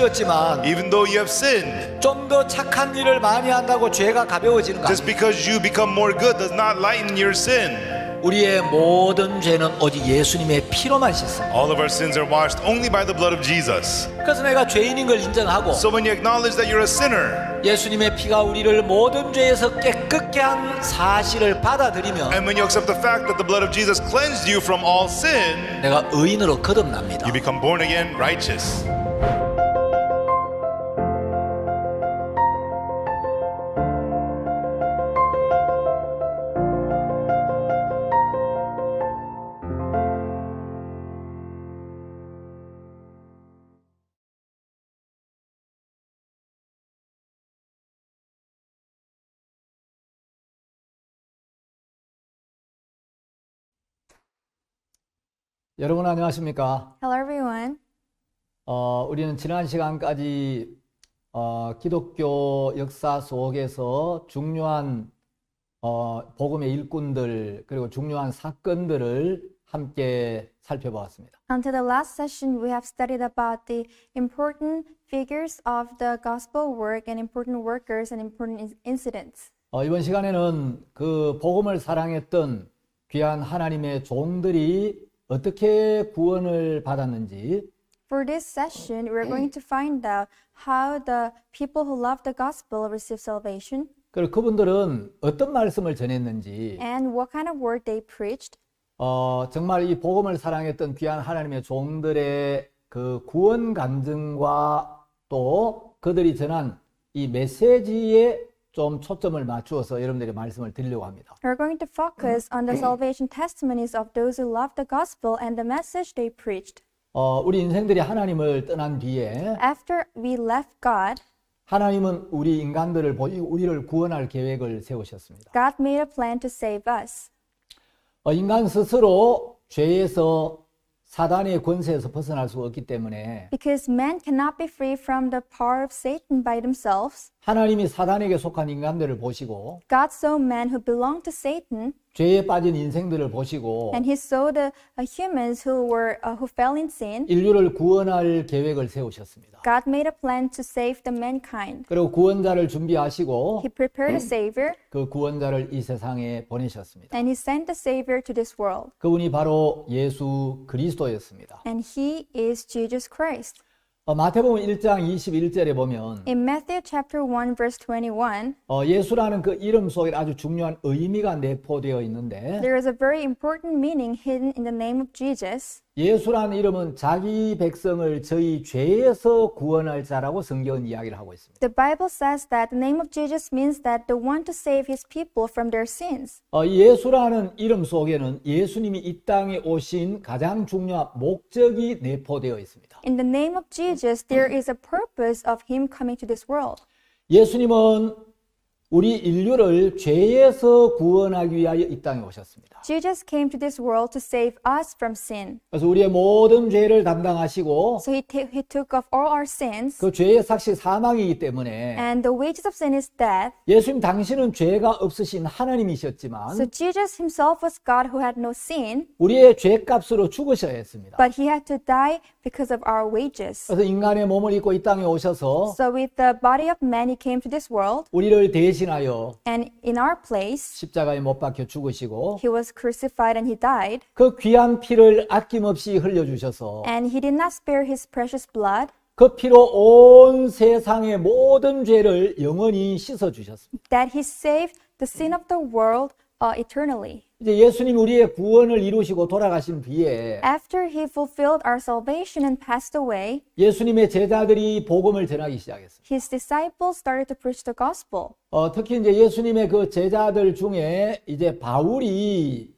지었지만 even though you have sinned 착한 일을 많이 한다고 죄가 just because you become more good does not lighten your sin 우리의 모든 죄는 오직 예수님의 피로만 씻습니다. All of our sins are washed only by the blood of Jesus. 그래서 내가 죄인인 걸 인정하고 So when you acknowledge that you're a sinner, 예수님의 피가 우리를 모든 죄에서 깨끗게 한 사실을 and when you accept the fact that the blood of Jesus cleansed you from all sin, 내가 의인으로 거듭납니다. you become born again righteous. 여러분 안녕하십니까? Hello everyone. 어, 우리는 지난 시간까지 어, 기독교 역사 속에서 중요한 어, 복음의 일꾼들 그리고 중요한 사건들을 함께 살펴보았습니다. Until the last session, we have studied about the important figures of the gospel work and important workers and important incidents. 어, 이번 시간에는 그 복음을 사랑했던 귀한 하나님의 종들이 어떻게 구원을 받았는지 For this session, we are going to find out how the people who love the gospel receive salvation 그리고 그분들은 어떤 말씀을 전했는지 and what kind of word they preached. 어, 정말 이 복음을 사랑했던 귀한 하나님의 종들의 그 구원 간증과 또 그들이 전한 이 메시지의 좀 초점을 맞추어서 여러분들에게 말씀을 드리려고 합니다. We're going to focus on the salvation testimonies of those who loved the gospel and the message they preached. 어, 우리 인생들이 하나님을 떠난 뒤에 After we left God, 하나님은 우리 인간들을 보이고 우리를 구원할 계획을 세우셨습니다. God made a plan to save us. 어, 인간 스스로 죄에서 사단의 권세에서 벗어날 수 없기 때문에 because men cannot be free from the power of Satan by themselves 하나님이 사단에게 속한 인간들을 보시고 God saw men who belong to Satan 죄에 빠진 인생들을 보시고 and he saw the humans who were uh, who fell in sin. 인류를 구원할 계획을 세우셨습니다. God made a plan to save the mankind. 그리고 구원자를 준비하시고 he prepared a savior. 그 구원자를 이 세상에 보내셨습니다. And he sent the savior to this world. 그분이 바로 예수 그리스도였습니다. And he is Jesus Christ. 어, 마태복음 1장 21절에 보면 In Matthew chapter 1 verse 21, 어, 예수라는 그 이름 속에 아주 중요한 의미가 내포되어 있는데 there is a very important meaning hidden in the name of Jesus. 예수라는 이름은 자기 백성을 저희 죄에서 구원할 자라고 성경은 이야기를 하고 있습니다. The Bible says that the name of Jesus means that the one to save his people from their sins. 어, 예수라는 이름 속에는 예수님이 이 땅에 오신 가장 중요한 목적이 내포되어 있습니다. In the name of Jesus, there is a purpose of him coming to this world. 예수님은 우리 인류를 죄에서 구원하기 위하여 이 땅에 오셨습니다. Jesus came to this world to save us from sin. 그래서 우리의 모든 죄를 담당하시고 So he, t- he took off all our sins. 그 죄의 삭시 사망이기 때문에 And the wages of sin is death. 예수님 당신은 죄가 없으신 하나님이셨지만 So Jesus himself was God who had no sin, 우리의 죄값으로 죽으셔야 했습니다. but he had to die because of our wages. 그래서 인간의 몸을 입고 이 땅에 오셔서 So with the body of man he came to this world 우리를 대신하여 And in our place, 십자가에 못 박혀 죽으시고 he was crucified and he died. 그 귀한 피를 아낌없이 흘려주셔서 And he did not spare his precious blood. 그 피로 온 세상의 모든 죄를 영원히 씻어주셨습니다. that he saved the sin of the world uh, eternally. 이제 예수님 우리의 구원을 이루시고 돌아가신 뒤에 After he fulfilled our salvation and passed away, 예수님의 제자들이 복음을 전하기 시작했어요. his disciples started to preach the gospel. 어, 특히 이제 예수님의 그 제자들 중에 이제 바울이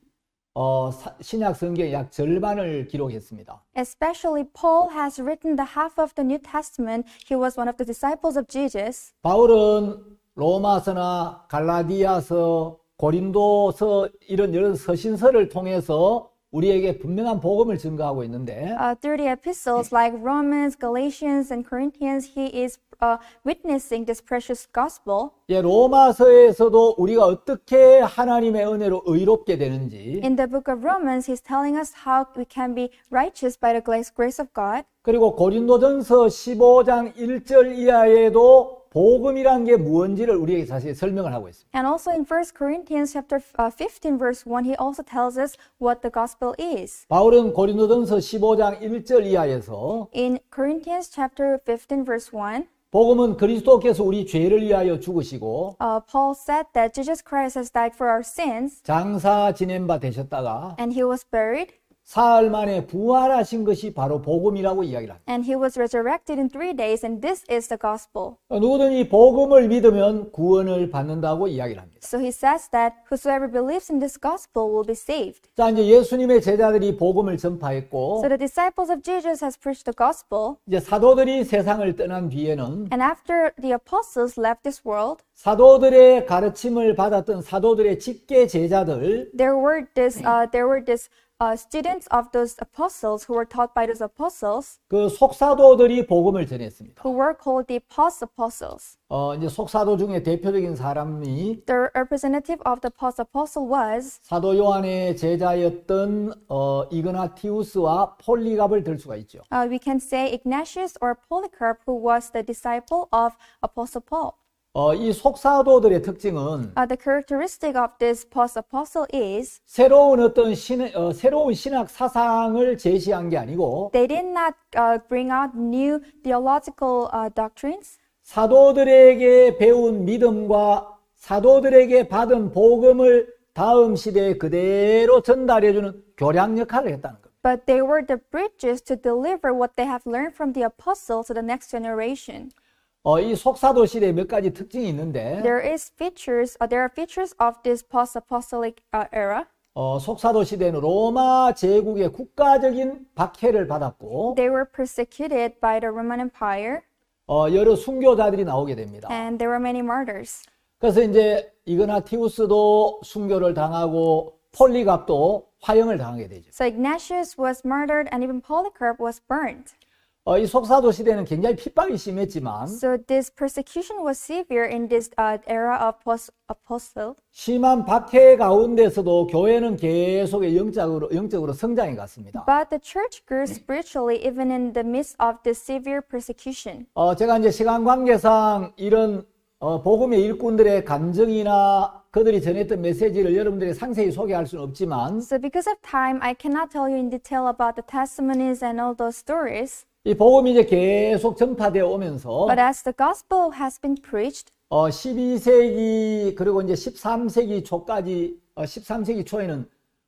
어, 사- 신약 성경의 약 절반을 기록했습니다. Especially Paul has written the half of the New Testament. He was one of the disciples of Jesus. 바울은 로마서나 갈라디아서 고린도서 이런 여러 서신서를 통해서 우리에게 분명한 복음을 증거하고 있는데 uh, through the epistles like Romans, Galatians, and Corinthians, he is uh, witnessing this precious gospel. 예, 로마서에서도 우리가 어떻게 하나님의 은혜로 의롭게 되는지. In the book of Romans, he's telling us how we can be righteous by the grace of God. 그리고 고린도전서 15장 1절 이하에도 복음이란 게 무엇인지를 우리에게 자세히 설명을 하고 있습니다. And also in 1 Corinthians chapter 15 verse 1 he also tells us what the gospel is. 바울은 고린도전서 15장 1절 이하에서 In Corinthians chapter 15 verse 1 복음은 그리스도께서 우리 죄를 위하여 죽으시고 uh, Paul said that Jesus Christ has died for our sins. 장사 지낸 바 되셨다가 And he was buried 사흘 만에 부활하신 것이 바로 복음이라고 이야기를 합니다. And he was resurrected in three days, and this is the gospel. 누구든 이 복음을 믿으면 구원을 받는다고 이야기를 합니다. So he says that whosoever believes in this gospel will be saved. 자 이제 예수님의 제자들이 복음을 전파했고, So the disciples of Jesus has preached the gospel. 이제 사도들이 세상을 떠난 뒤에는, And after the apostles left this world, 사도들의 가르침을 받았던 사도들의 직계 제자들, there were this, uh, there were this uh, students of those apostles who were taught by those apostles 그 속사도들이 복음을 전했습니다. who were called the post apostles. 어 이제 속사도 중에 대표적인 사람이 The representative of the post apostle was 사도 요한의 제자였던 어 이그나티우스와 폴리갑을 들 수가 있죠. uh, we can say Ignatius or Polycarp who was the disciple of Apostle Paul. 어, 이 속사도들의 특징은 uh, the characteristic of this post-apostle is 새로운 어떤 신 어, 새로운 신학 사상을 제시한 게 아니고 they did not uh, bring out new theological uh, doctrines. 사도들에게 배운 믿음과 사도들에게 받은 복음을 다음 시대 그대로 전달해 주는 교량 역할을 했다는 겁니다. But they were the bridges to deliver what they have learned from the apostles to the next generation. 어, 이 속사도 시대에 몇 가지 특징이 있는데 There is features, uh, there are features of this post-apostolic uh, era. 어, 속사도 시대는 로마 제국의 국가적인 박해를 받았고 They were persecuted by the Roman Empire. 어, 여러 순교자들이 나오게 됩니다. And there were many martyrs. 그래서 이제 이그나티우스도 순교를 당하고 폴리갑도 화형을 당하게 되죠. So Ignatius was murdered and even Polycarp was burned. 어, 이 속사도 시대는 굉장히 핍박이 심했지만 So this persecution was severe in this uh, era of apostle. 심한 박해 가운데서도 교회는 계속 영적으로 영적으로 성장해 갔습니다. But the church grew spiritually even in the midst of this severe persecution. 어, 제가 이제 시간 관계상 이런 어, 복음의 일꾼들의 감정이나 그들이 전했던 메시지를 여러분들이 상세히 소개할 수는 없지만 So because of time, I cannot tell you in detail about the testimonies and all those stories. 이 복음이 이제 계속 전파되어 오면서 But as the gospel has been preached, 어, 12세기 그리고 이제 13세기 초까지 어, 13세기 초에는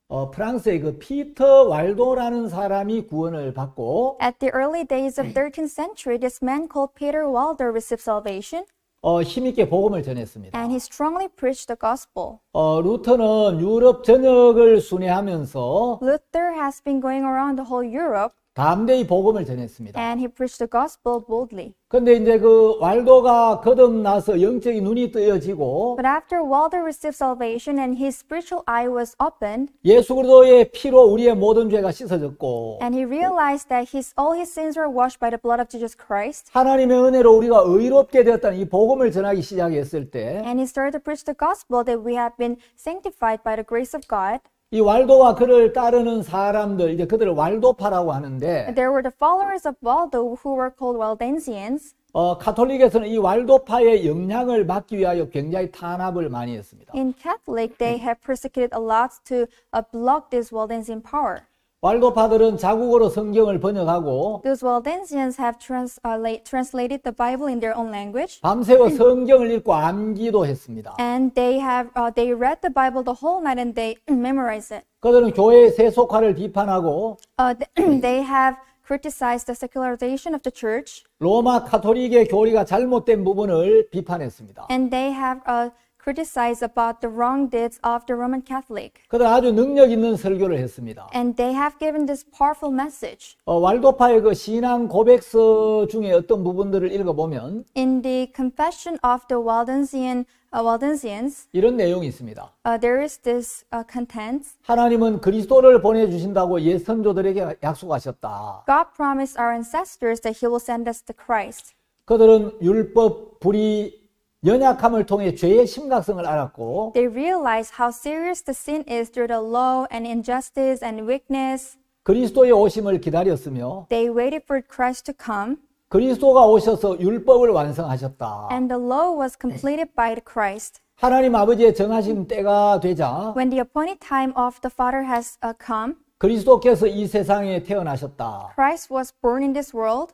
어, 프랑스의 그 피터 왈도라는 사람이 구원을 받고 At the early days of 13th century, this man called Peter Waldo received salvation. 어, 힘있게 복음을 전했습니다. And he strongly preached the gospel. 어, 루터는 유럽 전역을 순회하면서 Luther has been going around the whole Europe. 담대히 복음을 전했습니다. And he preached the gospel boldly. 근데 이제 그 왈도가 거듭나서 영적인 눈이 뜨여지고 But after Waldo received salvation and his spiritual eye was opened, 예수 그리스도의 피로 우리의 모든 죄가 씻어졌고 And he realized that his all his sins were washed by the blood of Jesus Christ. 하나님의 은혜로 우리가 의롭게 되었다는 이 복음을 전하기 시작했을 때 And he started to preach the gospel that we have been sanctified by the grace of God. 이 왈도와 그를 따르는 사람들 이제 그들을 왈도파라고 하는데 There were the followers of Waldo who were called Waldensians. 어, 카톨릭에서는 이 왈도파의 영향을 막기 위하여 굉장히 탄압을 많이 했습니다. In Catholic, they have persecuted a lot to uh, block this Waldensian power. 왈도파들은 자국어로 성경을 번역하고 Those Waldensians have trans, uh, translated the Bible in their own language. 밤새워 성경을 읽고 암기도 했습니다. And they have uh, they read the Bible the whole night and they memorized it. 그들은 교회의 세속화를 비판하고 uh, they have criticized the secularization of the church. 로마 카톨릭의 교리가 잘못된 부분을 비판했습니다. And they have uh, criticize about the wrong deeds of the Roman Catholic. 그들 아주 능력 있는 설교를 했습니다. And they have given this powerful message. 어, 왈도파의 그 신앙 고백서 중에 어떤 부분들을 읽어보면 In the Confession of the Waldensian uh, Waldensians 이런 내용이 있습니다. Uh, there is this uh, content. 하나님은 그리스도를 보내 주신다고 예선조들에게 약속하셨다. God promised our ancestors that he will send us the Christ. 그들은 율법, 불의, 연약함을 통해 죄의 심각성을 알았고 They realized how serious the sin is through the law and injustice and weakness. 그리스도의 오심을 기다렸으며 They waited for Christ to come. 그리스도가 오셔서 율법을 완성하셨다. And the law was completed by Christ. 하나님 아버지의 정하신 때가 되자 When the appointed time of the Father has uh, come, 그리스도께서 이 세상에 태어나셨다. Christ was born in this world.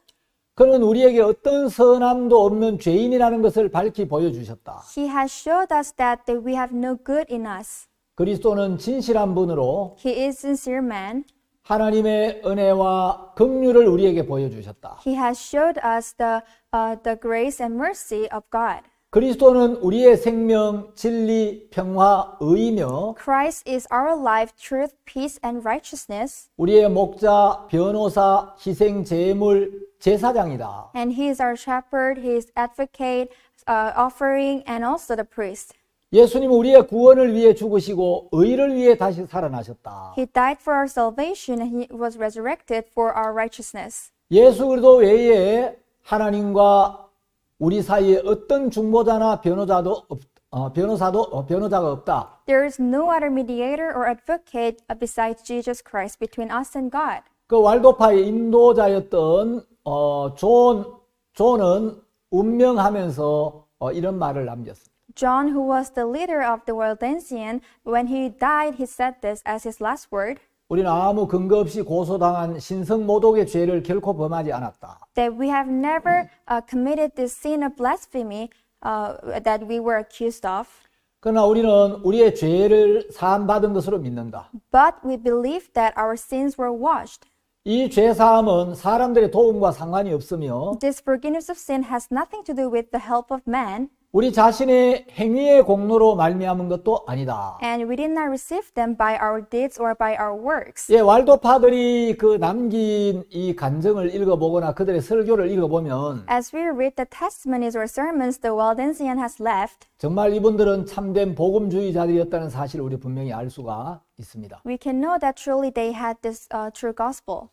그는 우리에게 어떤 선함도 없는 죄인이라는 것을 밝히 보여주셨다. He has showed us that, that we have no good in us. 그리스도는 진실한 분으로 He is sincere man. 하나님의 은혜와 긍휼을 우리에게 보여주셨다. He has showed us the, uh, the grace and mercy of God. 그리스도는 우리의 생명, 진리, 평화, 의이며 Christ is our life, truth, peace and righteousness. 우리의 목자, 변호사, 희생 제물, 제사장이다. And he is our shepherd, he is advocate, uh, offering and also the priest. 예수님은 우리의 구원을 위해 죽으시고 의를 위해 다시 살아나셨다. He died for our salvation and he was resurrected for our righteousness. 예수 그리스도 외에 하나님과 우리 사이에 어떤 중보자나 변호자도 없, 어, 변호사도 어, 변호자가 없다. There is no other mediator or advocate besides Jesus Christ between us and God. 그 왈도파의 인도자였던 어, 존 존은 운명하면서 어, 이런 말을 남겼습니다. John, who was the leader of the Waldensian, when he died, he said this as his last word. 우리는 아무 근거 없이 고소당한 신성 모독의 죄를 결코 범하지 않았다. That we have never uh, committed this sin of blasphemy uh, that we were accused of. 그러나 우리는 우리의 죄를 사함받은 것으로 믿는다. But we believe that our sins were washed. 이 죄사함은 사람들의 도움과 상관이 없으며 This forgiveness of sin has nothing to do with the help of man. 우리 자신의 행위의 공로로 말미암은 것도 아니다. And we did not receive them by our deeds or by our works. 예, 왈도파들이 그 남긴 이 간증을 읽어보거나 그들의 설교를 읽어보면 As we read the testimonies or sermons the Waldensian has left, 정말 이분들은 참된 복음주의자들이었다는 사실을 우리 분명히 알 수가 있습니다. We can know that truly they had this uh, true gospel.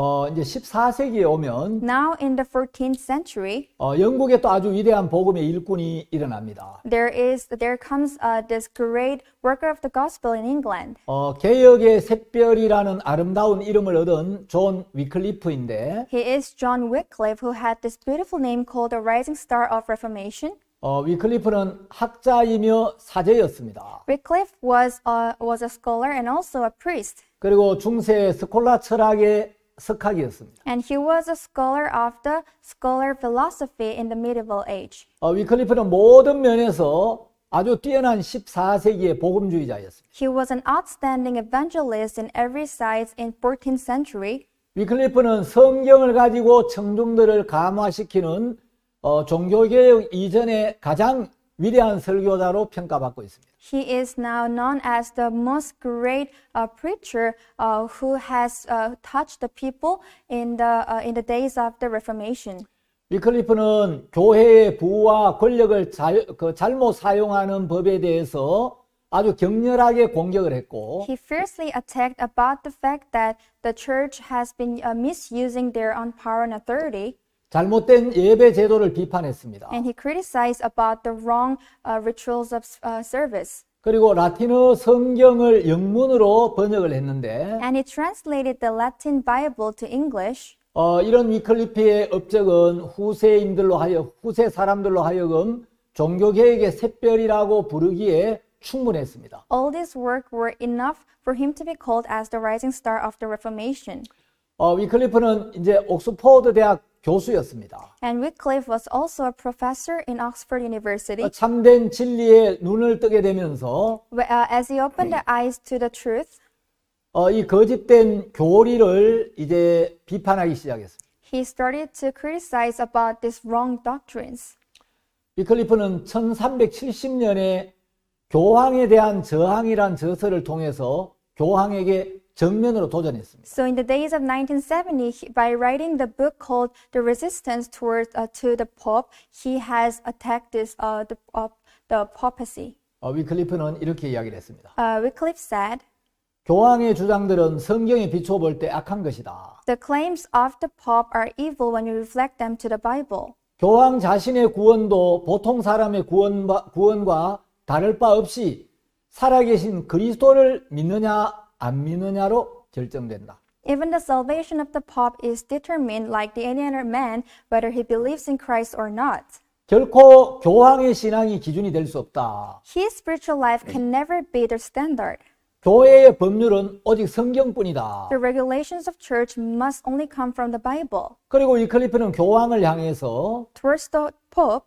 어, 이제 14세기에 오면 Now in the 14th century, 어, 영국에 또 아주 위대한 복음의 일꾼이 일어납니다. there is there comes uh, this great worker of the gospel in England. 어, 개혁의 샛별이라는 아름다운 이름을 얻은 존 위클리프인데 He is John Wycliffe who had this beautiful name called the rising star of reformation. 어, 위클리프는 학자이며 사제였습니다. Wycliffe was a, was a scholar and also a priest. 그리고 중세 스콜라 철학의 석학이었습니다. And he was a scholar of the scholar philosophy in the medieval age. 어, 위클리프는 모든 면에서 아주 뛰어난 14세기의 복음주의자였습니다. He was an outstanding evangelist in every side in 14th century. 위클리프는 성경을 가지고 청중들을 감화시키는 어, 종교개혁 이전에 가장 위대한 설교자로 평가받고 있습니다. He is now known as the most great uh, preacher uh, who has uh, touched the people in the uh, in the days of the Reformation. 위클리프는 교회의 부와 권력을 잘, 그 잘못 사용하는 법에 대해서 아주 격렬하게 공격을 했고 He fiercely attacked about the fact that the church has been uh, misusing their own power and authority. 잘못된 예배 제도를 비판했습니다. And he criticized about the wrong uh, rituals of uh, service. 그리고 라틴어 성경을 영문으로 번역을 했는데 And he translated the Latin Bible to English. 어, 이런 위클리피의 업적은 후세인들로 하여 후세 사람들로 하여금 종교 개혁의 샛별이라고 부르기에 충분했습니다. All this work were enough for him to be called as the rising star of the Reformation. 어, 위클리프는 이제 옥스퍼드 대학 교수였습니다. And Wycliffe was also a professor in Oxford University. 참된 진리에 눈을 뜨게 되면서 As he opened their eyes to the truth, 어, 이 거짓된 교리를 이제 비판하기 시작했습니다. he started to criticize about these wrong doctrines. 위클리프는 1370년에 교황에 대한 저항이란 저서를 통해서 교황에게 정면으로 도전했습니다. So in the days of 1970, by writing the book called The Resistance Towards uh, to the Pope, he has attacked this uh, the, uh, the papacy. 어, 위클리프는 이렇게 이야기를 했습니다. Uh, Wycliffe said. 교황의 주장들은 성경에 비춰 볼때 악한 것이다. The claims of the Pope are evil when you reflect them to the Bible. 교황 자신의 구원도 보통 사람의 구원, 구원과 다를 바 없이 살아계신 그리스도를 믿느냐 안 믿느냐로 결정된다. Even the salvation of the pop is determined like the any other man whether he believes in Christ or not. 결코 교황의 신앙이 기준이 될 수 없다. His spiritual life can never be the standard. 교회의 법률은 오직 성경뿐이다. The regulations of church must only come from the Bible. 그리고 이 클리프는 교황을 향해서 towards the pope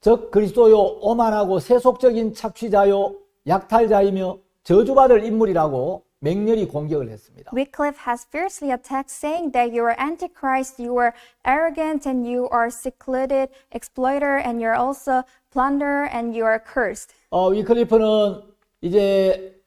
즉 그리스도요 오만하고 세속적인 착취자요 약탈자이며 저주받을 인물이라고 맹렬히 공격을 했습니다. Wycliffe has fiercely attacked, saying that you are antichrist, you are arrogant, and you are secluded exploiter, and you are also plunderer, and you are cursed. 어, 위클리프는 이제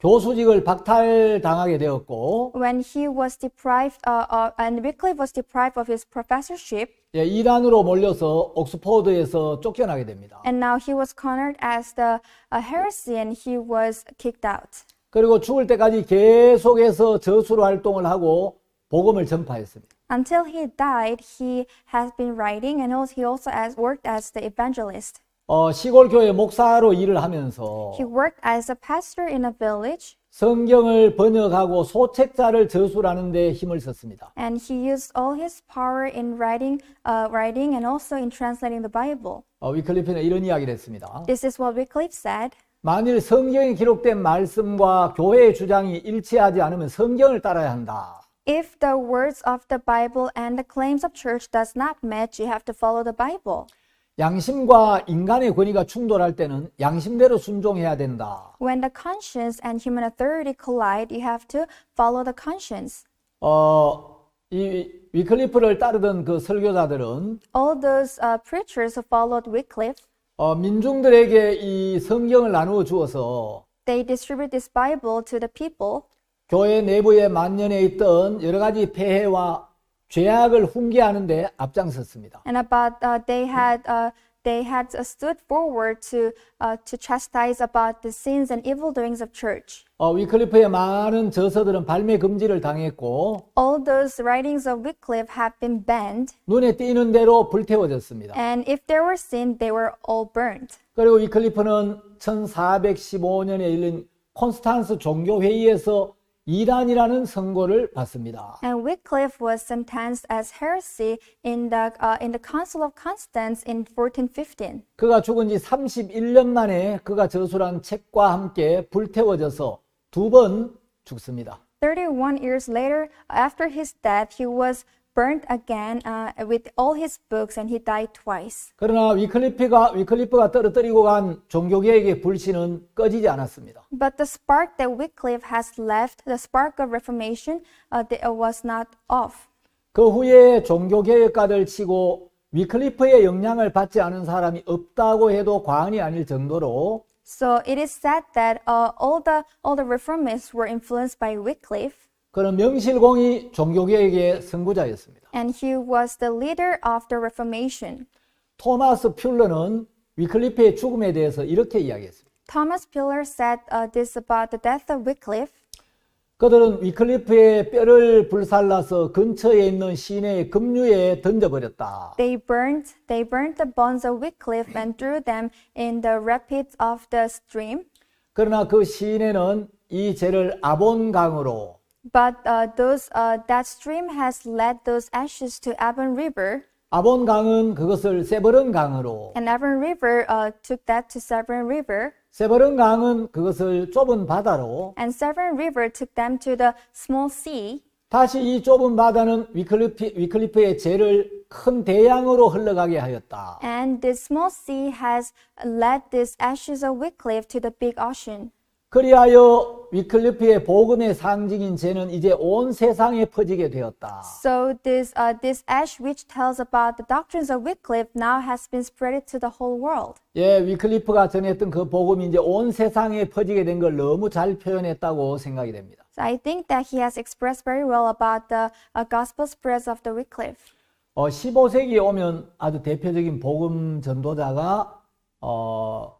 교수직을 박탈당하게 되었고, When he was deprived, uh, uh, and Wycliffe was deprived of his professorship, 예, 이란으로 몰려서 옥스퍼드에서 쫓겨나게 됩니다. and now he was cornered as the heresy, and he was kicked out. 그리고 죽을 때까지 계속해서 저수로 활동을 하고 복음을 전파했습니다. Until he died, he has been writing and also he also has worked as the evangelist. 어, 시골 교회 목사로 일을 하면서 He worked as a pastor in a village. 성경을 번역하고 소책자를 저술하는 데 힘을 썼습니다. And he used all his power in writing, uh, writing and also in translating the Bible. 어, 위클리프는 이런 이야기를 했습니다. This is what Wycliffe said. 만일 성경에 기록된 말씀과 교회의 주장이 일치하지 않으면 성경을 따라야 한다. If the words of the Bible and the claims of church does not match, you have to follow the Bible. 양심과 인간의 권위가 충돌할 때는 양심대로 순종해야 된다. When the conscience and human authority collide, you have to follow the conscience. 어, 이 위클리프를 따르던 그 설교자들은 all those uh, preachers who followed Wycliffe 어, 민중들에게 이 성경을 나누어 주어서 They distribute this Bible to the people. 교회 내부에 만년에 있던 여러 가지 폐해와 죄악을 훈계하는데 앞장섰습니다. And about uh, they had uh, they had uh, stood forward to uh, to chastise about the sins and evil doings of church. 어, 위클리프의 많은 저서들은 발매 금지를 당했고 All those writings of Wycliffe have been banned. 눈에 띄는 대로 불태워졌습니다. And if there were sin, they were all burned. 그리고 위클리프는 1415년에 열린 콘스탄스 종교 회의에서 이단이라는 선고를 받습니다. And Wycliffe was sentenced as heresy in the uh, in the Council of Constance in 1415. 그가 죽은 지 31년 만에 그가 저술한 책과 함께 불태워져서 두 번 죽습니다. 31 years later, after his death, he was burnt again uh, with all his books and he died twice. 그러나 위클리프가 위클리프가 떨어뜨리고 간 종교개혁의 불씨는 꺼지지 않았습니다. But the spark that Wycliffe has left, the spark of Reformation, uh, that was not off. 그 후에 종교개혁가들 치고 위클리프의 영향을 받지 않은 사람이 없다고 해도 과언이 아닐 정도로 So it is said that uh, all the all the reformists were influenced by Wycliffe. 그는 명실공히 종교개혁의 선구자였습니다. And he was the leader of the Reformation. 토마스 퓰러는 위클리프의 죽음에 대해서 이렇게 이야기했습니다. Thomas Fuller said uh, this about the death of Wycliffe. 그들은 위클리프의 뼈를 불살라서 근처에 있는 시내의 급류에 던져버렸다. They burned, they burned the bones of Wycliffe and threw them in the rapids of the stream. 그러나 그 시인에는 이 죄를 아본강으로 But uh, those uh, that stream has led those ashes to Avon River. 아본 강은 그것을 세버른 강으로. And Avon River uh, took that to Severn River. 세버른 강은 그것을 좁은 바다로. And Severn River took them to the small sea. 다시 이 좁은 바다는 위클리프, 위클리프의 죄를 큰 대양으로 흘러가게 하였다. And this small sea has led these ashes of Wycliffe to the big ocean. 그리하여 위클리프의 복음의 상징인 죄는 이제 온 세상에 퍼지게 되었다. So this uh, this ash which tells about the doctrines of Wycliffe now has been spread to the whole world. 예, 위클리프가 전했던 그 복음이 이제 온 세상에 퍼지게 된 걸 너무 잘 표현했다고 생각이 됩니다. So I think that he has expressed very well about the uh, gospel spreads of the Wycliffe. 어, 15세기에 오면 아주 대표적인 복음 전도자가 어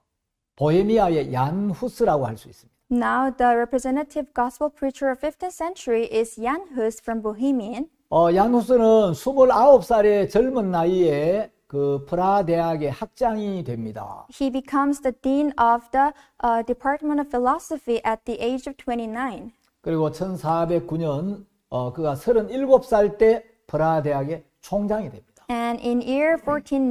보헤미아의 얀 후스라고 할 수 있습니다. Now the representative gospel preacher of 15th century is Jan Hus from Bohemian. 어, 얀 후스는 29살의 젊은 나이에 그 프라 대학의 학장이 됩니다. He becomes the dean of the uh, Department of Philosophy at the age of 29. 그리고 1409년 어, 그가 37살 때 프라 대학의 총장이 됩니다. And in year 149,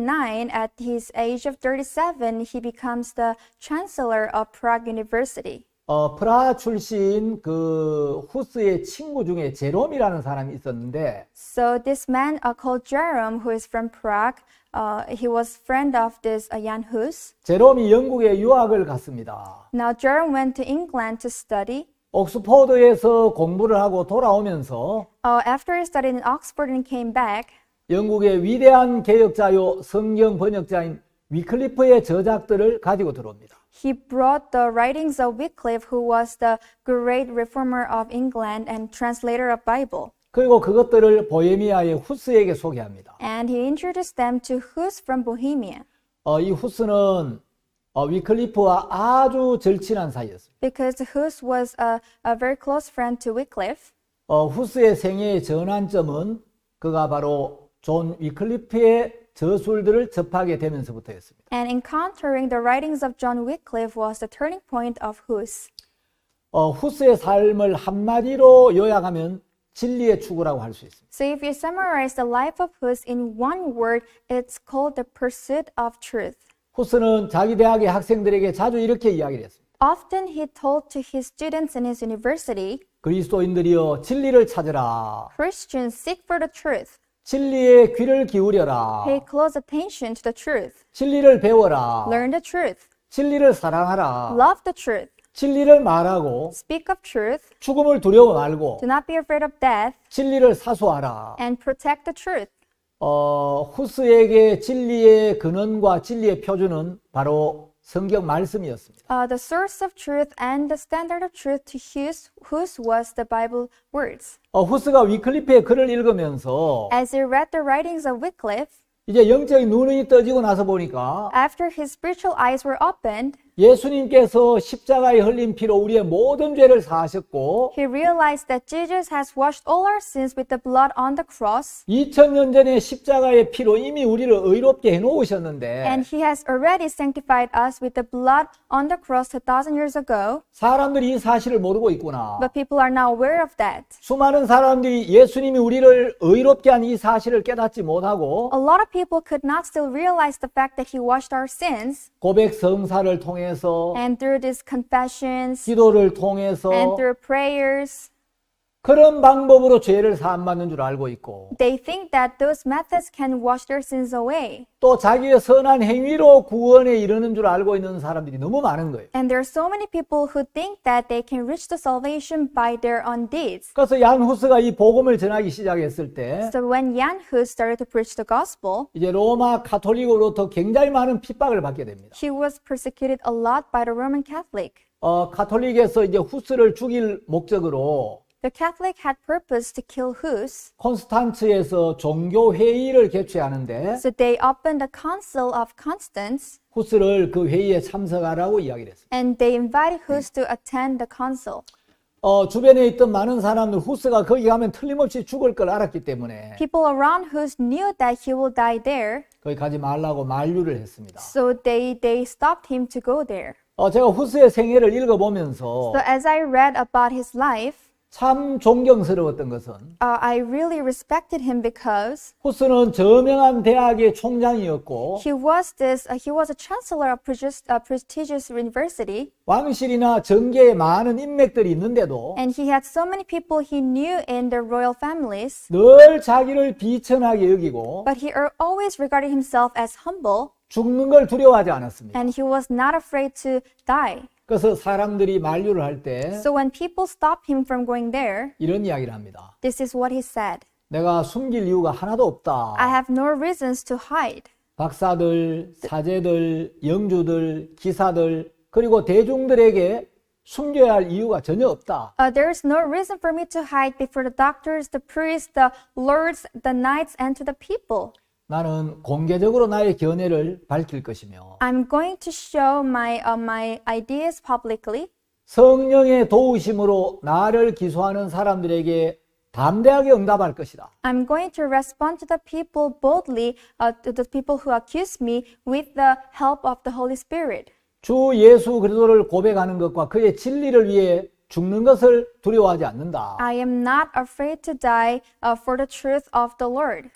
at his age of 37, he becomes the chancellor of Prague University. 어, 프라하 출신 그 후스의 친구 중에 제롬이라는 사람이 있었는데 So this man uh, called Jerome, who is from Prague, uh, he was friend of this uh, Jan Hus. 제롬이 영국에 유학을 갔습니다. Now Jerome went to England to study. 옥스퍼드에서 공부를 하고 돌아오면서 Uh, after he studied in Oxford and came back, 영국의 위대한 개혁자요 성경 번역자인 위클리프의 저작들을 가지고 들어옵니다. He brought the writings of Wycliffe, who was the great reformer of England and translator of Bible. 그리고 그것들을 보헤미아의 후스에게 소개합니다. And he introduced them to Hus from Bohemia. 어, 이 후스는 어, 위클리프와 아주 절친한 사이였습니다. Because Hus was a, a very close friend to Wycliffe. 어, 후스의 생애의 전환점은 그가 바로 존 위클리프의 저술들을 접하게 되면서부터였습니다. And encountering the writings of John Wycliffe was the turning point of Hus. 어, 후스의 삶을 한마디로 요약하면 진리의 추구라고 할 수 있습니다. So if you summarize the life of Hus in one word, it's called the pursuit of truth. 후스는 자기 대학의 학생들에게 자주 이렇게 이야기를 했습니다. Often he told to his students in his university, 그리스도인들이여 진리를 찾으라. Christians seek for the truth. 진리에 귀를 기울여라. Pay close attention to the truth. 진리를 배워라. Learn the truth. 진리를 사랑하라. Love the truth. 진리를 말하고 Speak of truth. 죽음을 두려워 말고 Do not be afraid of death. 진리를 사수하라. And protect the truth. 어, 후스에게 진리의 근원과 진리의 표준은 바로 성경 말씀이었습니다. Uh, the source of truth and the standard of truth to whose whose was the Bible words. 어, 후스가 위클리프의 글을 읽으면서 As he read the writings of Wycliffe, 이제 영적인 눈이 떠지고 나서 보니까 After his spiritual eyes were opened, 예수님께서 십자가에 흘린 피로 우리의 모든 죄를 사하셨고 He realized that Jesus has washed all our sins with the blood on the cross. 2000년 전에 십자가의 피로 이미 우리를 의롭게 해 놓으셨는데 And he has already sanctified us with the blood on the cross 2000 years ago. 사람들이 이 사실을 모르고 있구나. But people are now aware of that. 수많은 사람들이 예수님이 우리를 의롭게 한 이 사실을 깨닫지 못하고 A lot of people could not still realize the fact that he washed our sins. 고백 성사를 통해 통해서 and through these confessions 기도를 통해서 and through prayers 그런 방법으로 죄를 사함받는 줄 알고 있고 They think that those methods can wash their sins away. 또 자기의 선한 행위로 구원에 이르는 줄 알고 있는 사람들이 너무 많은 거예요. And there are so many people who think that they can reach the salvation by their own deeds. 그래서 얀 후스가 이 복음을 전하기 시작했을 때 So when Jan Hus started to preach the gospel, 이제 로마 가톨릭으로부터 굉장히 많은 핍박을 받게 됩니다. he was persecuted a lot by the Roman Catholic. 어, 가톨릭에서 이제 후스를 죽일 목적으로 The Catholic had purpose to kill Hus. 콘스탄츠에서 종교 회의를 개최하는데 So they opened a council of Constance 후스를 그 회의에 참석하라고 이야기를 했습니다. and they invited Hus to attend the council. 어, 주변에 있던 많은 사람들 후스가 거기 가면 틀림없이 죽을 걸 알았기 때문에 People around Hus knew that he will die there, 거기 가지 말라고 만류를 했습니다. so they, they stopped him to go there. 어, 제가 후스의 생애를 읽어보면서 So as I read about his life, 참 존경스러웠던 것은 uh, I really respected him because 후스는 저명한 대학의 총장이었고 he was this uh, he was a chancellor of prestigious, uh, prestigious university 왕실이나 정계에 많은 인맥들이 있는데도 and he had so many people he knew in the royal families 늘 자기를 비천하게 여기고 but he always regarded himself as humble 죽는 걸 두려워하지 않았습니다 and he was not afraid to die 그래서 사람들이 만류를 할때 So when people stop him from going there, 이런 이야기를 합니다. this is what he said. 내가 숨길 이유가 하나도 없다. I have no reasons to hide. 박사들, 사제들, 영주들, 기사들 그리고 대중들에게 숨겨야 할 이유가 전혀 없다. Uh, there is no reason for me to hide before the doctors, the priests, the lords, the knights, and to the people. 나는 공개적으로 나의 견해를 밝힐 것이며 I'm going to show my uh, my ideas publicly. 성령의 도우심으로 나를 기소하는 사람들에게 담대하게 응답할 것이다. I'm going to respond to the people boldly, uh, to the people who accuse me with the help of the Holy Spirit. 주 예수 그리스도를 고백하는 것과 그의 진리를 위해 죽는 것을 두려워하지 않는다. I am not afraid to die uh, for the truth of the Lord.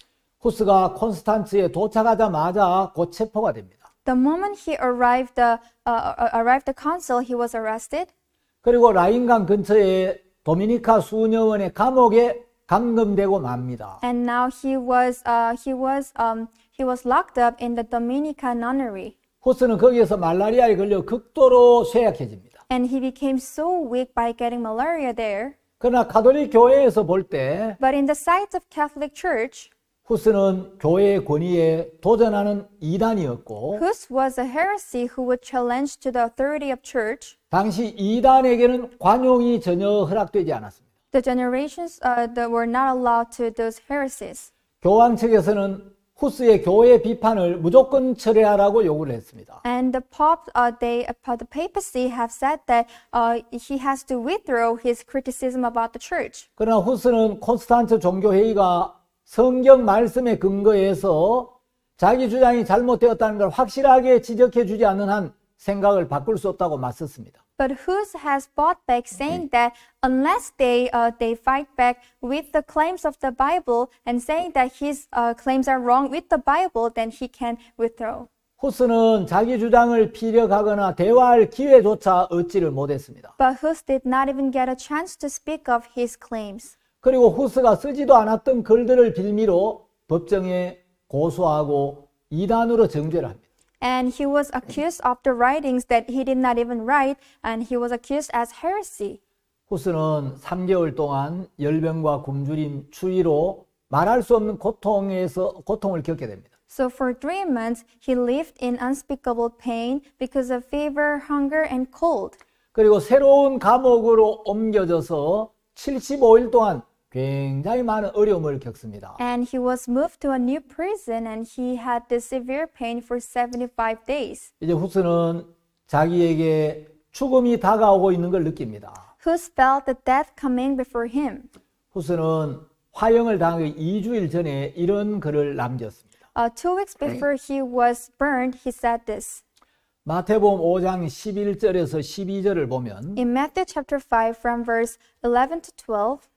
후스가 콘스탄츠에 도착하자마자 곧 체포가 됩니다. The moment he arrived, uh, uh, arrived the consul, he was arrested. 그리고 라인강 근처의 도미니카 수녀원의 감옥에 감금되고 맙니다. And now he was, uh, he was, um, he was locked up in the Dominica nunnery. 호스는 거기에서 말라리아에 걸려 극도로 쇠약해집니다. And he became so weak by getting malaria there. 그러나 카톨릭 교회에서 볼 때, but in the sight of Catholic Church, 후스는 교회의 권위에 도전하는 이단이었고 Hus was a heresy who would challenge to the authority of church. 당시 이단에게는 관용이 전혀 허락되지 않았습니다. The generations uh, that were not allowed to those heresies. 교황 측에서는 후스의 교회 비판을 무조건 철회하라고 요구를 했습니다. And the Pope, uh, they, uh, the papacy have said that uh, he has to withdraw his criticism about the church. 그러나 후스는 콘스탄츠 종교 회의가 성경 말씀에 근거해서 자기 주장이 잘못되었다는 걸 확실하게 지적해 주지 않는 한 생각을 바꿀 수 없다고 맞섰습니다. But Hus has fought back, saying that unless they uh, they fight back with the claims of the Bible and saying that his uh, claims are wrong with the Bible, then he can withdraw. 호스는 자기 주장을 피력하거나 대화할 기회조차 얻지를 못했습니다. But Hus did not even get a chance to speak of his claims. 그리고 후스가 쓰지도 않았던 글들을 빌미로 법정에 고소하고 이단으로 정죄를 합니다. And he was accused of the writings that he did not even write, and he was accused as heresy. 후스는 3개월 동안 열병과 굶주림, 추위로 말할 수 없는 고통에서 고통을 겪게 됩니다. So for three months he lived in unspeakable pain because of fever, hunger, and cold. 그리고 새로운 감옥으로 옮겨져서 75일 동안 굉장히 많은 어려움을 겪습니다. And he was moved to a new prison and he had this severe pain for 75 days. 이제 후스는 자기에게 죽음이 다가오고 있는 걸 느낍니다. Hus felt the death coming before him. 후스는 화형을 당하기 2주일 전에 이런 글을 남겼습니다. Uh, two weeks before he was burned, he said this. 마태복음 5장 11절에서 12절을 보면 In Matthew chapter 5 from verse 11 to 12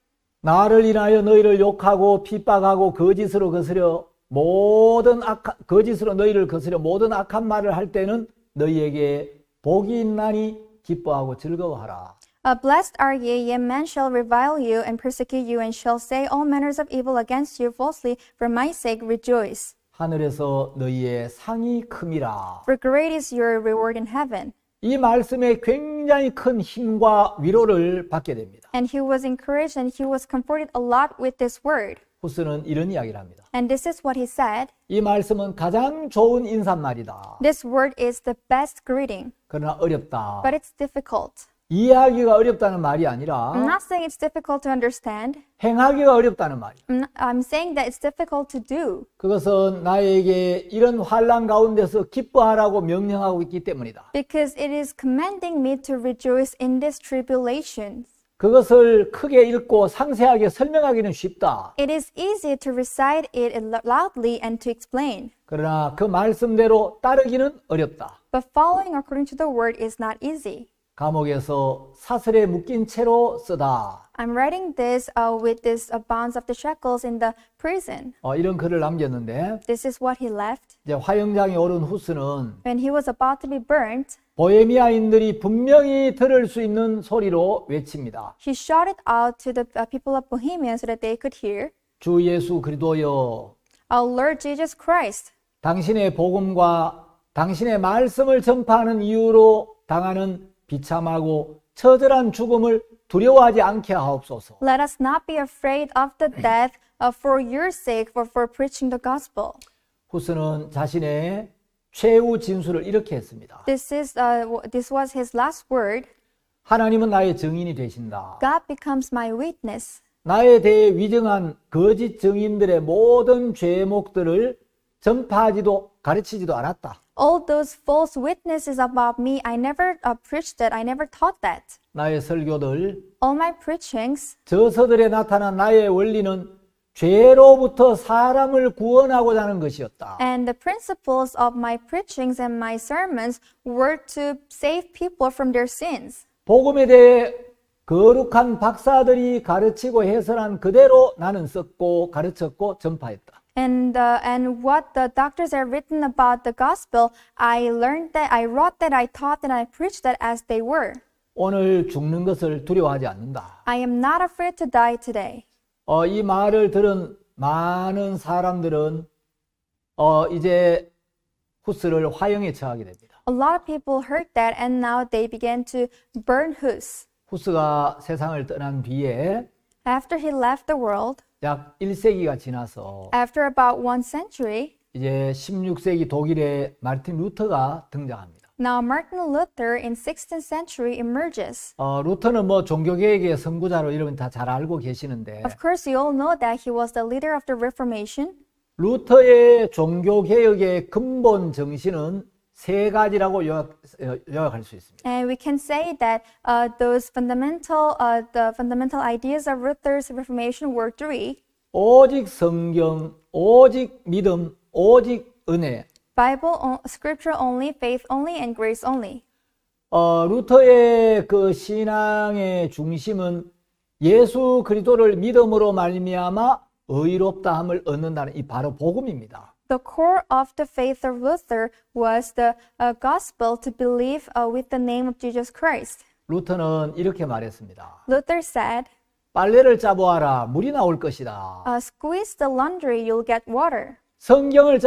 나를 인하여 너희를 욕하고 핍박하고 거짓으로 거스려 모든 악한 거짓으로 너희를 거스려 모든 악한 말을 할 때는 너희에게 복이 있나니 기뻐하고 즐거워하라. Uh, blessed are ye, ye men shall revile you and persecute you and shall say all manners of evil against you falsely for my sake rejoice. 하늘에서 너희의 상이 큼이라. For great is your reward in heaven. 이 말씀에 굉장히 큰 힘과 위로를 받게 됩니다. And he was encouraged and he was comforted a lot with this word. 후스는 이런 이야기를 합니다. And this is what he said. 이 말씀은 가장 좋은 인사말이다. This word is the best greeting. 그러나 어렵다. But it's difficult. 이해하기가 어렵다는 말이 아니라 I'm not saying it's difficult to understand. 행하기가 어렵다는 말이야. I'm, not, I'm saying that it's difficult to do. 그것은 나에게 이런 환란 가운데서 기뻐하라고 명령하고 있기 때문이다. Because it is commanding me to rejoice in these tribulations. 그것을 크게 읽고 상세하게 설명하기는 쉽다. It is easy to recite it loudly and to explain. 그러나 그 말씀대로 따르기는 어렵다. But following according to the word is not easy. 감옥에서 사슬에 묶인 채로 쓰다. I'm writing this uh, with this uh, bonds of the shackles in the prison. 어, 이런 글을 남겼는데 This is what he left. 이제 화영장에 오른 후스는 When he was about to be burnt, 보헤미아인들이 분명히 들을 수 있는 소리로 외칩니다. he shouted out to the uh, people of Bohemia so that they could hear, 주 예수 그리스도여 Our Lord Jesus Christ, 당신의 복음과 당신의 말씀을 전파하는 이유로 당하는 비참하고 처절한 죽음을 두려워하지 않게 하옵소서. Let us not be afraid of the death for your sake or for preaching the gospel. 후스는 자신의 최후 진술을 이렇게 했습니다. This is uh, this was his last word. 하나님은 나의 증인이 되신다. God becomes my witness. 나에 대해 위증한 거짓 증인들의 모든 죄목들을 전파하지도 가르치지도 않았다. All those false witnesses about me, I never uh, preached it. I never taught that. 나의 설교들, All my preachings, 저서들에 나타난 나의 원리는 죄로부터 사람을 구원하고자 하는 것이었다. And the principles of my preachings and my sermons were to save people from their sins. 복음에 대해 거룩한 박사들이 가르치고 해설한 그대로 나는 썼고 가르쳤고 전파했다. and uh, and what the doctors have written about the gospel, I learned that, I wrote that, I taught that, I preached that as they were. 오늘 죽는 것을 두려워하지 않는다. I am not afraid to die today. 어, 이 말을 들은 많은 사람들은 어, 이제 후스를 화형에 처하게 됩니다. A lot of people heard that and now they began to burn Hus. 후스가 세상을 떠난 뒤에 After he left the world, 약 1세기가 지나서 after about one century, 이제 16세기 독일의 마르틴 루터가 등장합니다. Now Martin Luther in 16th century emerges. 어, 루터는 뭐 종교개혁의 선구자로 여러분 다 잘 알고 계시는데 Of course, you all know that he was the leader of the Reformation. 루터의 종교개혁의 근본 정신은 세 가지라고 요약, 요약할 수 있습니다. And we can say that uh, those fundamental uh, the fundamental ideas of Luther's Reformation were three. 오직 성경, 오직 믿음, 오직 은혜. Bible, Scripture only, faith only, and grace only. 어, 루터의 그 신앙의 중심은 예수 그리스도를 믿음으로 말미암아 의롭다함을 얻는다는 이 바로 복음입니다. the core of the faith of Luther was the uh, gospel to believe uh, with the name of Jesus Christ. 루터는 이렇게 말했습니다. Luther said, 빨래를 물이 나올 것이다. uh, squeeze the laundry, you'll get water. 성경을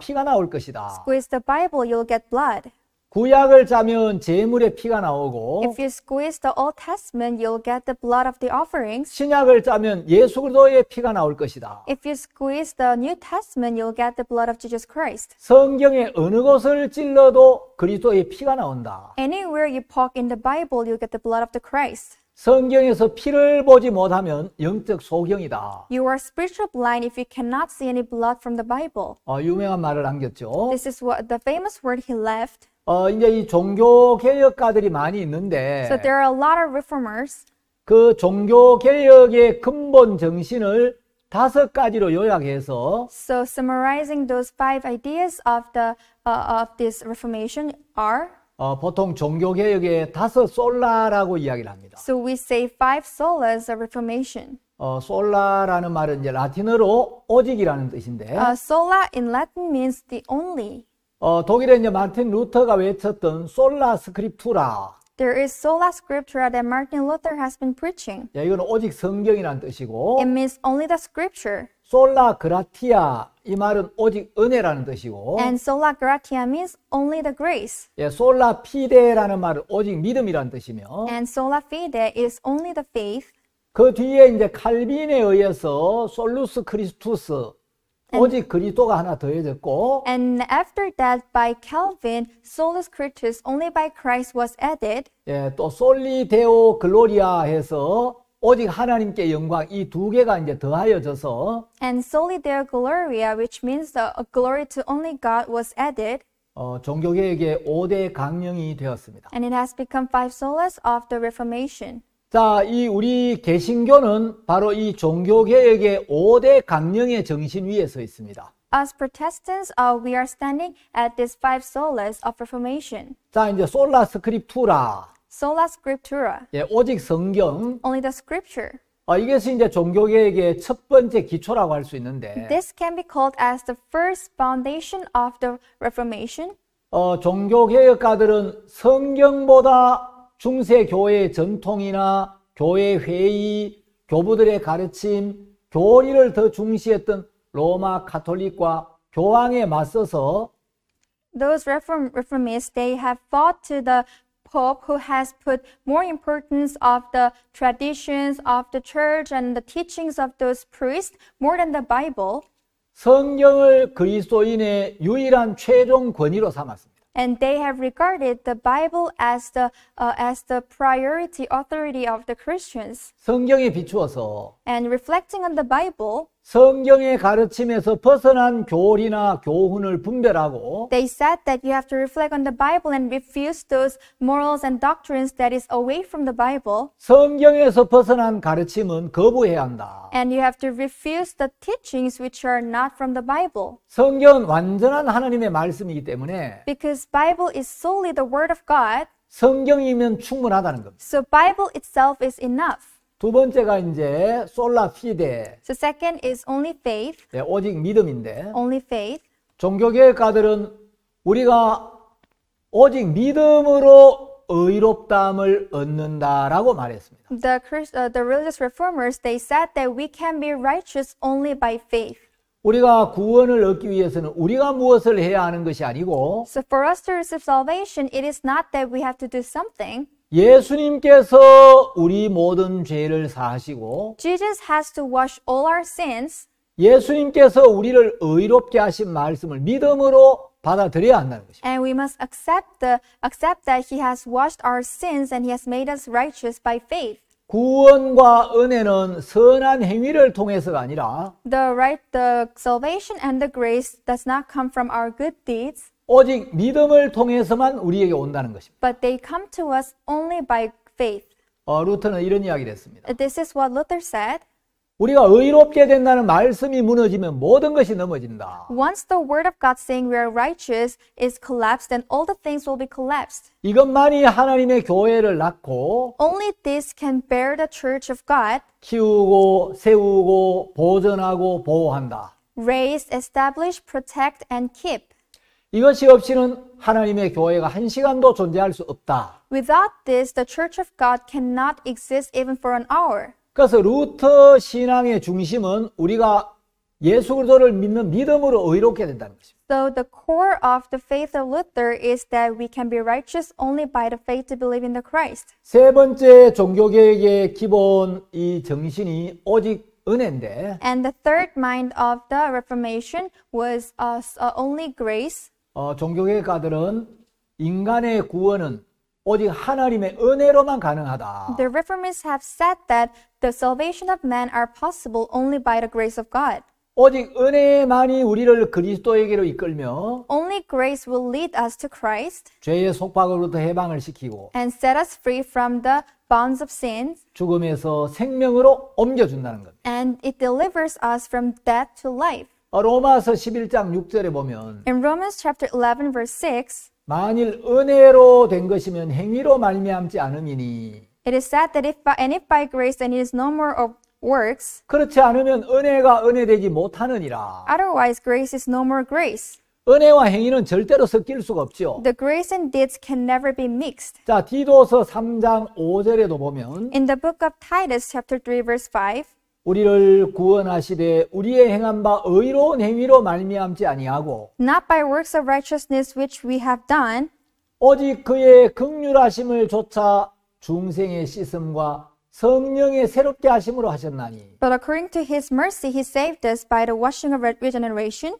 피가 나올 것이다. Squeeze the Bible, you'll get blood. 구약을 짜면 제물의 피가 나오고 If you squeeze the Old Testament, you'll get the blood of the offerings. 신약을 짜면 예수 그리스도의 피가 나올 것이다. If you squeeze the New Testament, you'll get the blood of Jesus Christ. 성경의 어느 곳을 찔러도 그리스도의 피가 나온다. Anywhere you poke in the Bible, you'll get the blood of the Christ. 성경에서 피를 보지 못하면 영적 소경이다. You are spiritual blind if you cannot see any blood from the Bible. 어, 유명한 말을 남겼죠. This is what the famous word he left. 어, 이제 이 종교 개혁가들이 많이 있는데 So there are a lot of reformers. 그 종교 개혁의 근본 정신을 다섯 가지로 요약해서 So summarizing those five ideas of the uh, of this reformation are 어, 보통 종교 개혁의 다섯 솔라라고 이야기를 합니다. so we say five solas of reformation. 어, 솔라라는 말은 이제 라틴어로 오직이라는 뜻인데 Uh, sola in Latin means the only. 어, 독일의 이제 마틴 루터가 외쳤던 솔라 스크립투라. There is sola scriptura that Martin Luther has been preaching. 예, 이건 오직 성경이란 뜻이고. It means only the scripture. 솔라 그라티아 이 말은 오직 은혜라는 뜻이고 And sola gratia means only the grace. 예, 솔라 피데라는 말은 오직 믿음이라는 뜻이며 And sola fide is only the faith. 그 뒤에 이제 칼빈에 의해서 솔루스 크리스투스 오직 그리스도가 하나 더해졌고 And after that by Calvin solus Christus only by Christ was added 예, 또 soli Deo 글로리아 해서 오직 하나님께 영광 이 두 개가 이제 더하여져서 And soli Deo gloria which means the uh, glory to only God was added 어, 종교개혁의 5대 강령이 되었습니다. And it has become five solas of the Reformation. 자, 이 우리 개신교는 바로 이 종교개혁의 5대 강령의 정신 위에 서 있습니다. As Protestants, uh, we are standing at these five solas of Reformation. 자, 이제 솔라 스크립투라. Sola Scriptura. 예, 오직 성경. Only the Scripture. 어, 이것이 이제 종교개혁의 첫 번째 기초라고 할 수 있는데. This can be called as the first foundation of the Reformation. 어, 종교개혁가들은 성경보다 중세 교회의 전통이나 교회 회의, 교부들의 가르침, 교리를 더 중시했던 로마 가톨릭과 교황에 맞서서 Those reform, reformists they have fought to the pope who has put more importance of the traditions of the church and the teachings of those priests more than the Bible. 성경을 그리스도인의 유일한 최종 권위로 삼았습니다. and they have regarded the Bible as the uh, as the priority authority of the Christians. 성경에 비추어서 and reflecting on the Bible 성경의 가르침에서 벗어난 교리나 교훈을 분별하고 They said that you have to reflect on the Bible and refuse those morals and doctrines that is away from the Bible. 성경에서 벗어난 가르침은 거부해야 한다. And you have to refuse the teachings which are not from the Bible. 성경은 완전한 하나님의 말씀이기 때문에 Because Bible is solely the word of God. 성경이면 충분하다는 겁니다. So Bible itself is enough. 두 번째가 이제 솔라 피데. So second is only faith. 네, 오직 믿음인데. Only faith. 종교개혁가들은 우리가 오직 믿음으로 의롭다함을 얻는다라고 말했습니다. The, uh, the religious reformers they said that we can be righteous only by faith. 우리가 구원을 얻기 위해서는 우리가 무엇을 해야 하는 것이 아니고 So for us to receive salvation it is not that we have to do something 예수님께서 우리 모든 죄를 사하시고 Jesus has to wash all our sins. 예수님께서 우리를 의롭게 하신 말씀을 믿음으로 받아들여야 한다는 것입니다. And we must accept the accept that he has washed our sins and he has made us righteous by faith. 구원과 은혜는 선한 행위를 통해서가 아니라 the right the salvation and the grace does not come from our good deeds. 오직 믿음을 통해서만 우리에게 온다는 것입니다. But they come to us only by faith. 어, 루터는 이런 이야기를 했습니다. This is what Luther said. 우리가 의롭게 된다는 말씀이 무너지면 모든 것이 넘어진다. Once the word of God saying we are righteous is collapsed, then all the things will be collapsed. 이것만이 하나님의 교회를 낳고 Only this can bear the church of God. 키우고 세우고 보존하고 보호한다. Raise, establish, protect and keep. 이것이 없이는 하나님의 교회가 한 시간도 존재할 수 없다. Without this, the Church of God cannot exist even for an hour. 그래서 루터 신앙의 중심은 우리가 예수 그리스도를 믿는 믿음으로 의롭게 된다는 것입니다. So the core of the faith of Luther is that we can be righteous only by the faith to believe in the Christ. 세 번째 종교 개혁의 기본 이 정신이 오직 은혜인데. And the third mind of the Reformation was uh, only grace. 어, 종교개혁가들은 인간의 구원은 오직 하나님의 은혜로만 가능하다. The reformers have said that the salvation of men are possible only by the grace of God. 오직 은혜만이 우리를 그리스도에게로 이끌며 Only grace will lead us to Christ. 죄의 속박으로부터 해방을 시키고 and set us free from the bonds of sin. 죽음에서 생명으로 옮겨 준다는 겁니다. And it delivers us from death to life. 로마서 11장 6절에 보면 In Romans chapter 11 verse 6 만일 은혜로 된 것이면 행위로 말미암지 않음이니 It is said that if by, and if by grace then it is no more of works 그렇지 않으면 은혜가 은혜되지 못하느니라 Otherwise grace is no more grace 은혜와 행위는 절대로 섞일 수가 없죠. The grace and deeds can never be mixed. 자, 디도서 3장 5절에도 보면 In the book of Titus chapter 3 verse 5 우리를 구원하시되 우리의 행한 바 의로운 행위로 말미암지 아니하고 not by works of righteousness which we have done 오직 그의 긍휼하심을 조차 중생의 씻음과 성령의 새롭게 하심으로 하셨나니 but according to his mercy he saved us by the washing of regeneration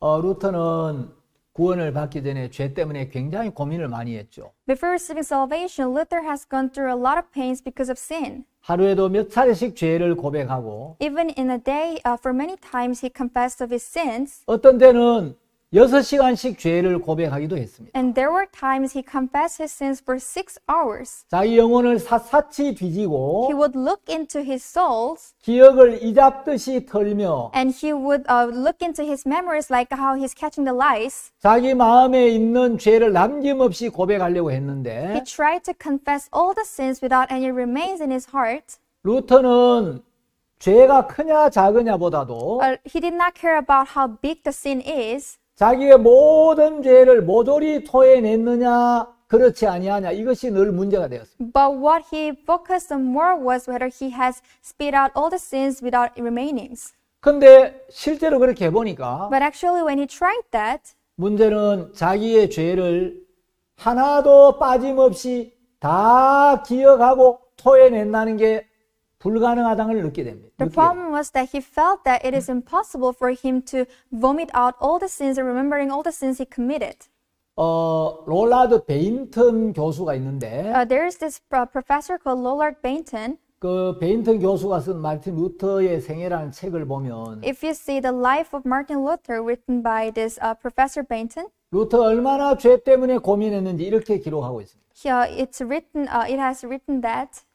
어, 루터는 구원을 받기 전에 죄 때문에 굉장히 고민을 많이 했죠. Before receiving salvation, Luther has gone through a lot of pains because of sin. 하루에도 몇 차례씩 죄를 고백하고 Even in a day, uh, for many times he confessed of his sins. 어떤 때는 여섯 시간씩 죄를 고백하기도 했습니다. And there were times he confessed his sins for six hours. 자기 영혼을 샅샅이 뒤지고 He would look into his souls. 기억을 잊잡듯이 털며 And he would uh, look into his memories like how he's catching the lice. 자기 마음에 있는 죄를 남김없이 고백하려고 했는데 He tried to confess all the sins without any remains in his heart. 루터는 죄가 크냐 작으냐보다도 uh, He did not care about how big the sin is. 자기의 모든 죄를 모조리 토해냈느냐 그렇지 아니하냐 이것이 늘 문제가 되었습니다. But what he focused on more was whether he has spit out all the sins without remaining. 근데 실제로 그렇게 해 보니까 But actually when he tried that 문제는 자기의 죄를 하나도 빠짐없이 다 기억하고 토해낸다는 게 불가능하다는 걸 느끼게 됩니다. The problem was that he felt that it is impossible for him to vomit out all the sins and remembering all the sins he committed. 어, 롤라드 베인턴 교수가 있는데 uh, There's this professor called Lollard Bainton. 그 베인턴 교수가 쓴 마틴 루터의 생애라는 책을 보면 If you see the life of Martin Luther written by this uh, professor Bainton 루터 얼마나 죄 때문에 고민했는지 이렇게 기록하고 있습니다. Here it's written uh, it has written that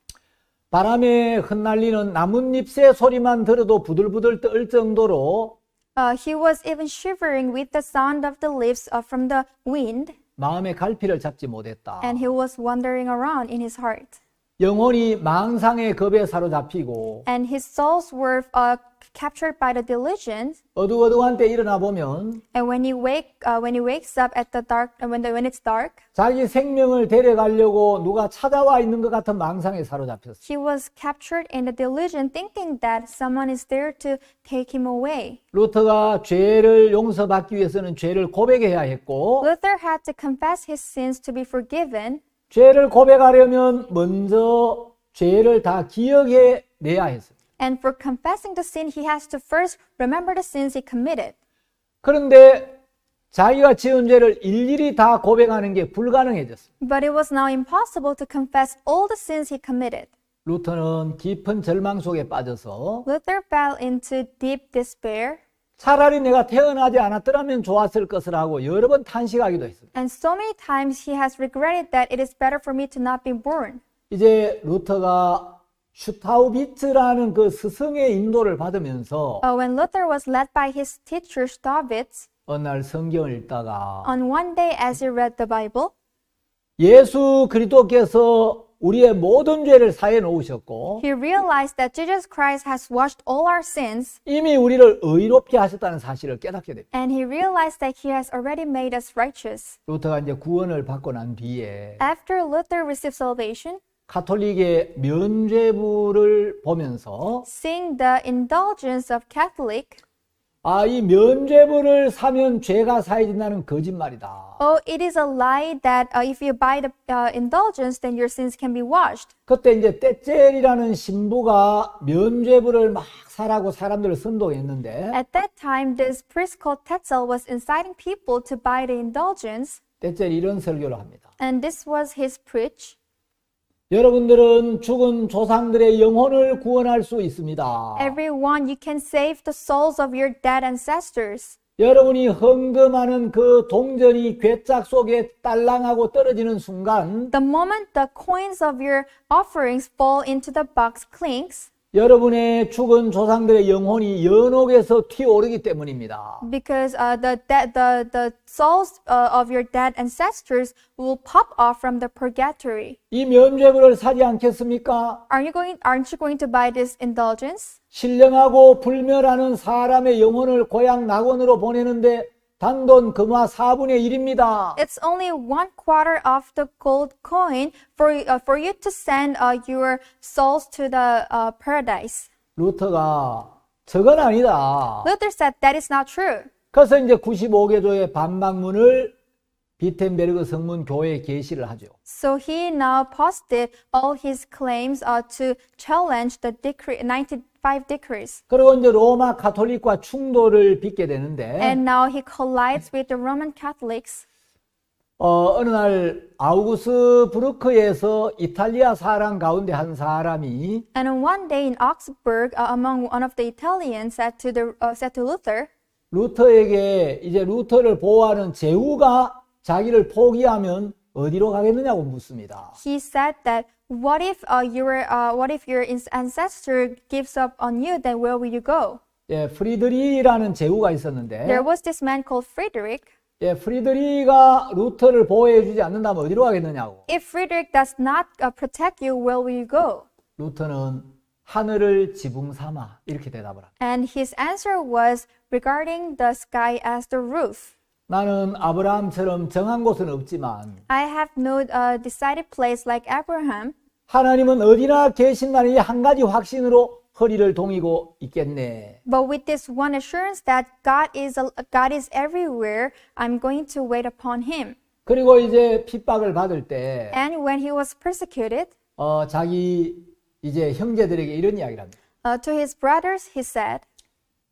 바람에 흩날리는 나뭇잎새 소리만 들어도 부들부들 떨 정도로 uh, he was even shivering with the sound of the leaves from the wind. 마음의 갈피를 잡지 못했다. And he was wandering around in his heart. 영혼이 망상의 겁에 사로잡히고 and his souls were uh, captured by the diligence. 어두워두한 때 일어나 보면. And when he wake, uh, when he wakes up at the dark, when the, when it's dark. 자기 생명을 데려가려고 누가 찾아와 있는 것 같은 망상에 사로잡혔어. He was captured in the diligence, thinking that someone is there to take him away. 루터가 죄를 용서받기 위해서는 죄를 고백해야 했고. Luther had to confess his sins to be forgiven. 죄를 고백하려면 먼저 죄를 다 기억해 내야 했어요. And for confessing the sin, he has to first remember the sins he committed. 그런데 자기가 지은 죄를 일일이 다 고백하는 게 불가능해졌어. But it was now impossible to confess all the sins he committed. 루터는 깊은 절망 속에 빠져서 Luther fell into deep despair. 차라리 내가 태어나지 않았더라면 좋았을 것을 하고 여러 번 탄식하기도 했습니다. And so many times he has regretted that it is better for me to not be born. 이제 루터가 슈타우비츠라는 그 스승의 인도를 받으면서 uh, when Luther was led by his teacher Staupitz, 어느 날 성경을 읽다가 on one day as he read the Bible, 예수 그리스도께서 우리의 모든 죄를 사해 놓으셨고 he realized that Jesus Christ has washed all our sins. 이미 우리를 의롭게 하셨다는 사실을 깨닫게 됩니다. And he realized that he has already made us righteous. 루터가 이제 구원을 받고 난 뒤에 after Luther received salvation 카톨릭의 면죄부를 보면서 seeing the indulgence of Catholic 아, 이 면죄부를 사면 죄가 사해진다는 거짓말이다. Oh, it is a lie that uh, if you buy the uh, indulgence, then your sins can be washed. 그때 이제 떼젤이라는 신부가 면죄부를 막 사라고 사람들을 선동했는데. At that time, this priest called Tetzel was inciting people to buy the indulgence. 떼젤 이런 설교를 합니다. And this was his preach. 여러분들은 죽은 조상들의 영혼을 구원할 수 있습니다. Everyone, you can save the souls of your dead ancestors. 여러분이 헌금하는 그 동전이 괴짝 속에 딸랑하고 떨어지는 순간 The moment the coins of your offerings fall into the box clinks 여러분의 죽은 조상들의 영혼이 연옥에서 튀어오르기 때문입니다. Because uh, the, the, the souls uh, of your dead ancestors will pop off from the purgatory. 이 면죄부를 사지 않겠습니까? Aren't you going, aren't you going to buy this indulgence? 신령하고 불멸하는 사람의 영혼을 고향 낙원으로 보내는데 단돈 금화 4분의 1입니다. It's only one quarter of the gold coin for uh, for you to send uh, your souls to the uh, paradise. 루터가 저건 아니다. Luther said that is not true. 그래서 이제 95개조의 반박문을 비텐베르그 성문 교회에 계시를 하죠. So he now posted all his claims uh, to challenge the decree 95 decrees. 그리고 이제 로마 가톨릭과 충돌을 빚게 되는데 And now he collides with the Roman Catholics. 어, 어느 날 아우구스 부르크에서 이탈리아 사람 가운데 한 사람이 And one day in Augsburg uh, among one of the Italians said to the uh, said to Luther 루터에게 이제 루터를 보호하는 제후가 자기를 포기하면 어디로 가겠느냐고 묻습니다. He said that what if uh, your uh, what if your ancestor gives up on you, then where will you go? 예, 프리드리라는 제후가 있었는데. There was this man called Friedrich. 예, 프리드리가 루터를 보호해 주지 않는다면 어디로 가겠느냐고. If Friedrich does not uh, protect you, where will you go? 루터는 하늘을 지붕 삼아 이렇게 대답을 합니다. And his answer was regarding the sky as the roof. 나는 아브라함처럼 정한 곳은 없지만 I have no uh, decided place like Abraham. 하나님은 어디나 계신다는 이한 가지 확신으로 허리를 동이고 있겠네. But with this one assurance that God is God is everywhere, I'm going to wait upon him. 그리고 이제 핍박을 받을 때 And when he was persecuted, 어, 자기 이제 형제들에게 이런 이야기를 합니다. Uh, to his brothers he said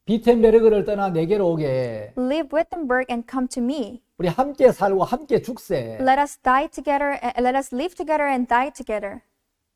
비텐베르그를 떠나 내게로 오게. Leave Wittenberg and come to me. 우리 함께 살고 함께 죽세. Let us die together. Let us live together and die together.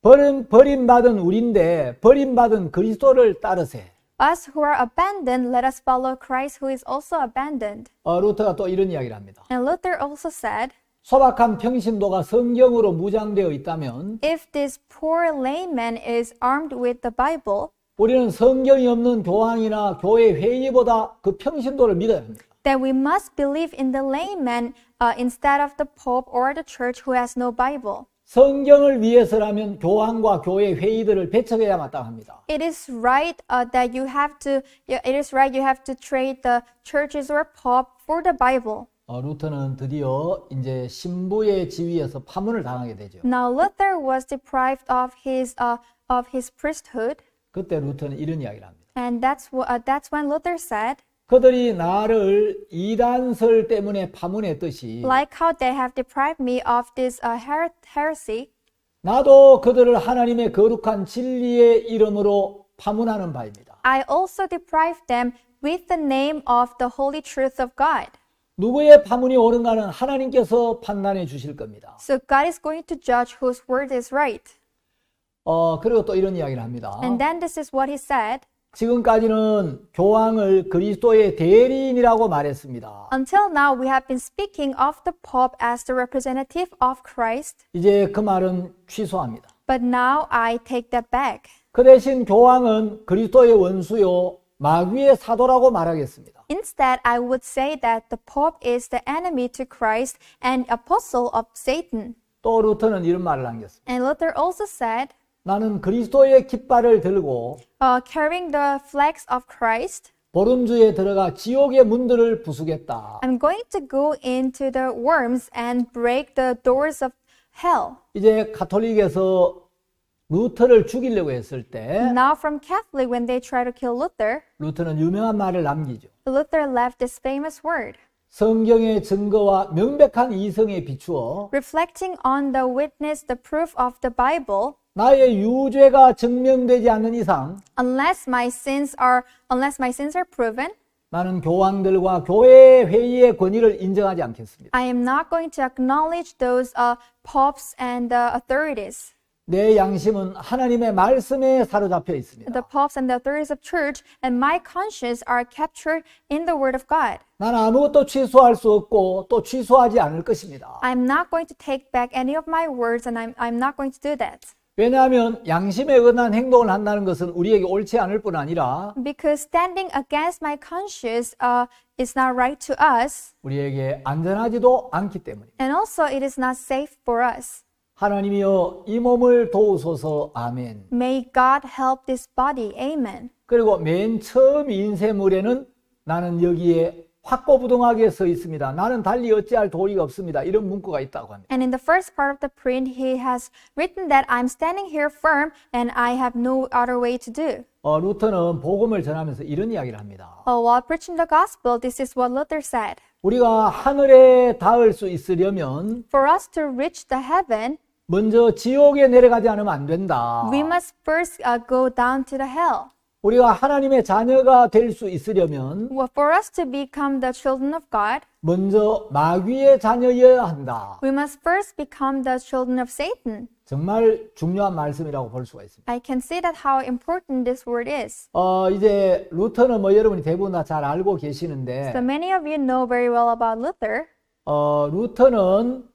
버림 버림받은 우리인데 버림받은 그리스도를 따르세. Us who are abandoned, let us follow Christ who is also abandoned. 어, 루터가 또 이런 이야기를 합니다. And Luther also said. 소박한 평신도가 성경으로 무장되어 있다면 if this poor layman is armed with the bible 우리는 성경이 없는 교황이나 교회 회의보다 그 평신도를 믿어야 합니다. That we must believe in the layman uh, instead of the pope or the church who has no Bible. 성경을 위해서라면 교황과 교회 회의들을 배척해야 마땅합니다. It is right uh, that you have to it is right you have to trade the churches or pope for the Bible. 어, 루터는 드디어 이제 신부의 지위에서 파문을 당하게 되죠. Now Luther was deprived of his uh, of his priesthood. 그때 루터는 이런 이야기를 합니다. And that's what, uh, that's when Luther said. 그들이 나를 이단설 때문에 파문했듯이 Like how they have deprived me of this uh, her- heresy, 나도 그들을 하나님의 거룩한 진리의 이름으로 파문하는 바입니다. I also deprived them with the name of the holy truth of God. 누구의 파문이 옳은가는 하나님께서 판단해 주실 겁니다. So God is going to judge whose word is right. 어, 그리고 또 이런 이야기를 합니다. And then this is what he said. 지금까지는 교황을 그리스도의 대리인이라고 말했습니다. Until now we have been speaking of the pope as the representative of Christ. 이제 그 말은 취소합니다. But now I take that back. 그 대신 교황은 그리스도의 원수요 마귀의 사도라고 말하겠습니다. Instead, I would say that the Pope is the enemy to Christ and apostle of Satan. 또 루터는 이런 말을 남겼습니다. And Luther also said, 나는 그리스도의 깃발을 들고 uh, carrying the flags of Christ. 보름주에 들어가 지옥의 문들을 부수겠다. I'm going to go into the worms and break the doors of hell. 이제 가톨릭에서 루터를 죽이려고 했을 때 Now from Catholic when they try to kill Luther. 루터는 유명한 말을 남기죠. Luther left this famous word. 성경의 증거와 명백한 이성에 비추어 reflecting on the witness the proof of the Bible 나의 유죄가 증명되지 않는 이상 unless my sins are unless my sins are proven 나는 교황들과 교회 회의의 권위를 인정하지 않겠습니다. I am not going to acknowledge those uh, popes and uh, authorities. 내 양심은 하나님의 말씀에 사로잡혀 있습니다. The popes and the authorities of church and my conscience are captured in the word of God. 나는 아무것도 취소할 수 없고 또 취소하지 않을 것입니다. I'm not going to take back any of my words and I'm I'm not going to do that. 왜냐하면 양심에 의한 행동을 한다는 것은 우리에게 옳지 않을 뿐 아니라 Because standing against my conscience uh, is not right to us. 우리에게 안전하지도 않기 때문에 And also it is not safe for us. 하나님이여 이 몸을 도우소서 아멘. May God help this body. Amen. 그리고 맨 처음 인쇄물에는 나는 여기에 확고부동하게 서 있습니다. 나는 달리 어찌할 도리가 없습니다. 이런 문구가 있다고 합니다. And in the first part of the print, he has written that I'm standing here firm and I have no other way to do. 어, 루터는 복음을 전하면서 이런 이야기를 합니다. Oh, while preaching the gospel, this is what Luther said. 우리가 하늘에 닿을 수 있으려면 For us to reach the heaven, 먼저 지옥에 내려가지 않으면 안 된다. we must first uh, go down to the hell. 우리가 하나님의 자녀가 될 수 있으려면 well, for us to become the children of God, 먼저 마귀의 자녀여야 한다. We must first become the children of Satan. 정말 중요한 말씀이라고 볼 수가 있습니다. I can see that how important this word is. 어 이제 루터는 뭐 여러분이 대부분 다 잘 알고 계시는데. So many of you know very well about Luther. 어 루터는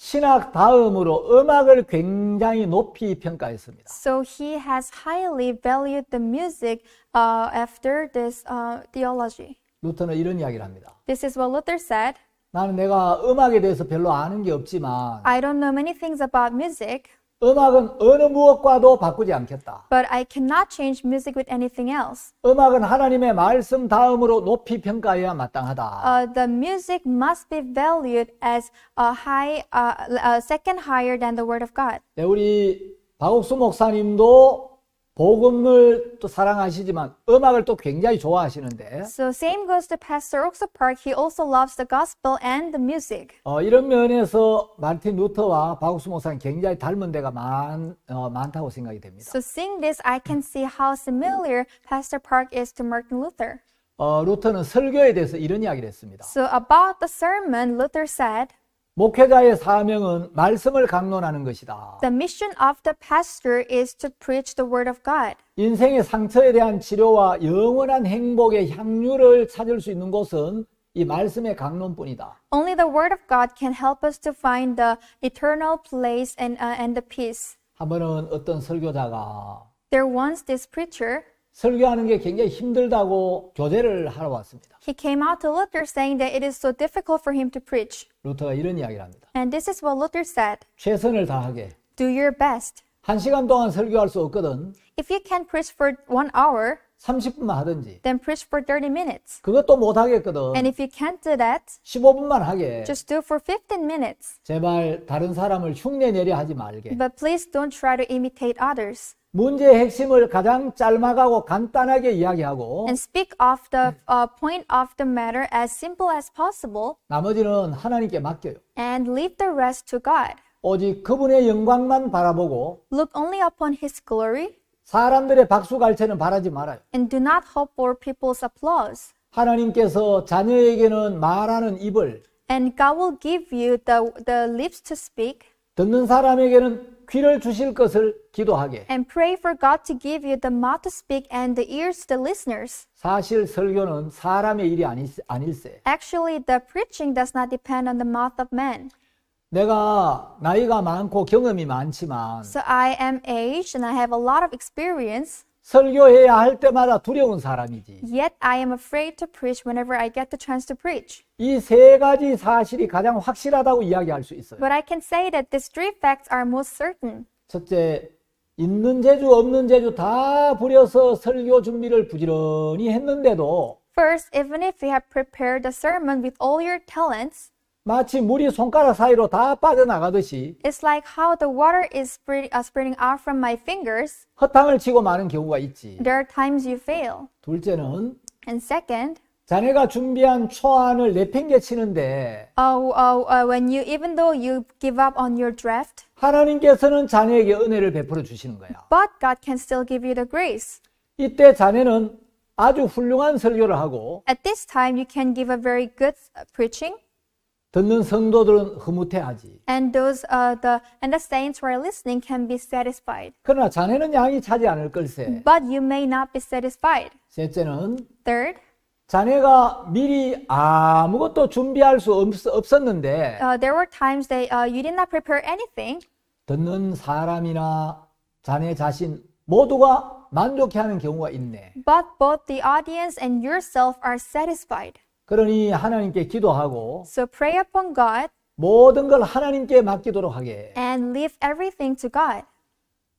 신학 다음으로 음악을 굉장히 높이 평가했습니다. So he has highly valued the music uh, after this uh, theology. 루터는 이런 이야기를 합니다. This is what Luther said. 나는 내가 음악에 대해서 별로 아는 게 없지만 I don't know many things about music. 음악은 어느 무엇과도 바꾸지 않겠다. But I cannot change music with anything else. 음악은 하나님의 말씀 다음으로 높이 평가해야 마땅하다. Uh, the music must be valued as a high, uh, uh, second higher than the Word of God. 네, 우리 박옥수 목사님도 복음을 또 사랑하시지만 음악을 또 굉장히 좋아하시는데. So same goes to Pastor Oksa Park. He also loves the gospel and the music. 어, 이런 면에서 마틴 루터와 박옥수 목사는 굉장히 닮은 데가 많 어, 많다고 생각이 됩니다. So seeing this, I can see how similar Pastor Park is to Martin Luther. 어, 루터는 설교에 대해서 이런 이야기를 했습니다. So about the sermon, Luther said. 목회자의 사명은 말씀을 강론하는 것이다. The mission of the pastor is to preach the word of God. 인생의 상처에 대한 치료와 영원한 행복의 향유를 찾을 수 있는 곳은 이 말씀의 강론뿐이다. Only the word of God can help us to find the eternal place and uh, and the peace. 한 번은 어떤 설교자가 There once this preacher 설교하는 게 굉장히 힘들다고 교제를 하러 왔습니다. He came out to Luther saying that it is so difficult for him to preach. 루터가 이런 이야기를 합니다. And this is what Luther said. 최선을 다하게. Do your best. 한 시간 동안 설교할 수 없거든. If you can preach for one hour, 30분만 하든지. Then preach for 30 minutes. 그것도 못 하겠거든. And if you can't do that, 15분만 하게. Just do for 15 minutes. 제발 다른 사람을 흉내 내려 하지 말게. But please don't try to imitate others. 문제의 핵심을 가장 짤막하고 간단하게 이야기하고 and speak of the uh, point of the matter as simple as possible. 나머지는 하나님께 맡겨요. and leave the rest to God. 오직 그분의 영광만 바라보고 look only upon his glory. 사람들의 박수 갈채는 바라지 말아요. and do not hope for people's applause. 하나님께서 자녀에게는 말하는 입을 and God will give you the the lips to speak. 듣는 사람에게는 귀를 주실 것을 기도하게. And pray for God to give you the mouth to speak and the ears to listeners. 사실 설교는 사람의 일이 아니, 아닐세. Actually, the preaching does not depend on the mouth of man. 내가 나이가 많고 경험이 많지만 So I am aged and I have a lot of experience. 설교해야 할 때마다 두려운 사람이지. Yet I am afraid to preach whenever I get the chance to preach. 이 세 가지 사실이 가장 확실하다고 이야기할 수 있어요. But I can say that these three facts are most certain. 첫째, 있는 재주 없는 재주 다 부려서 설교 준비를 부지런히 했는데도 First, even if you have prepared a sermon with all your talents, 마치 물이 손가락 사이로 다 빠져나가듯이 It's like how the water is spread, uh, spreading out from my fingers. 허탕을 치고 마는 경우가 있지. There are times you fail. 둘째는 And second, 자네가 준비한 초안을 내팽개치는데 oh, oh, uh, when you even though you give up on your draft, 하나님께서는 자네에게 은혜를 베풀어 주시는 거야. but God can still give you the grace. 이때 자네는 아주 훌륭한 설교를 하고 At this time, you can give a very good uh, preaching. 듣는 성도들은 흐뭇해하지. And those uh, the and the saints who are listening can be satisfied. 그러나 자네는 양이 차지 않을 걸세. But you may not be satisfied. 셋째는 Third, 자네가 미리 아무것도 준비할 수 없, 없었는데 uh, there were times that uh, you did not prepare anything. 듣는 사람이나 자네 자신 모두가 만족해하는 경우가 있네. But both the audience and yourself are satisfied. 그러니 하나님께 기도하고 So pray upon God 모든 걸 하나님께 맡기도록 하게. and leave everything to God.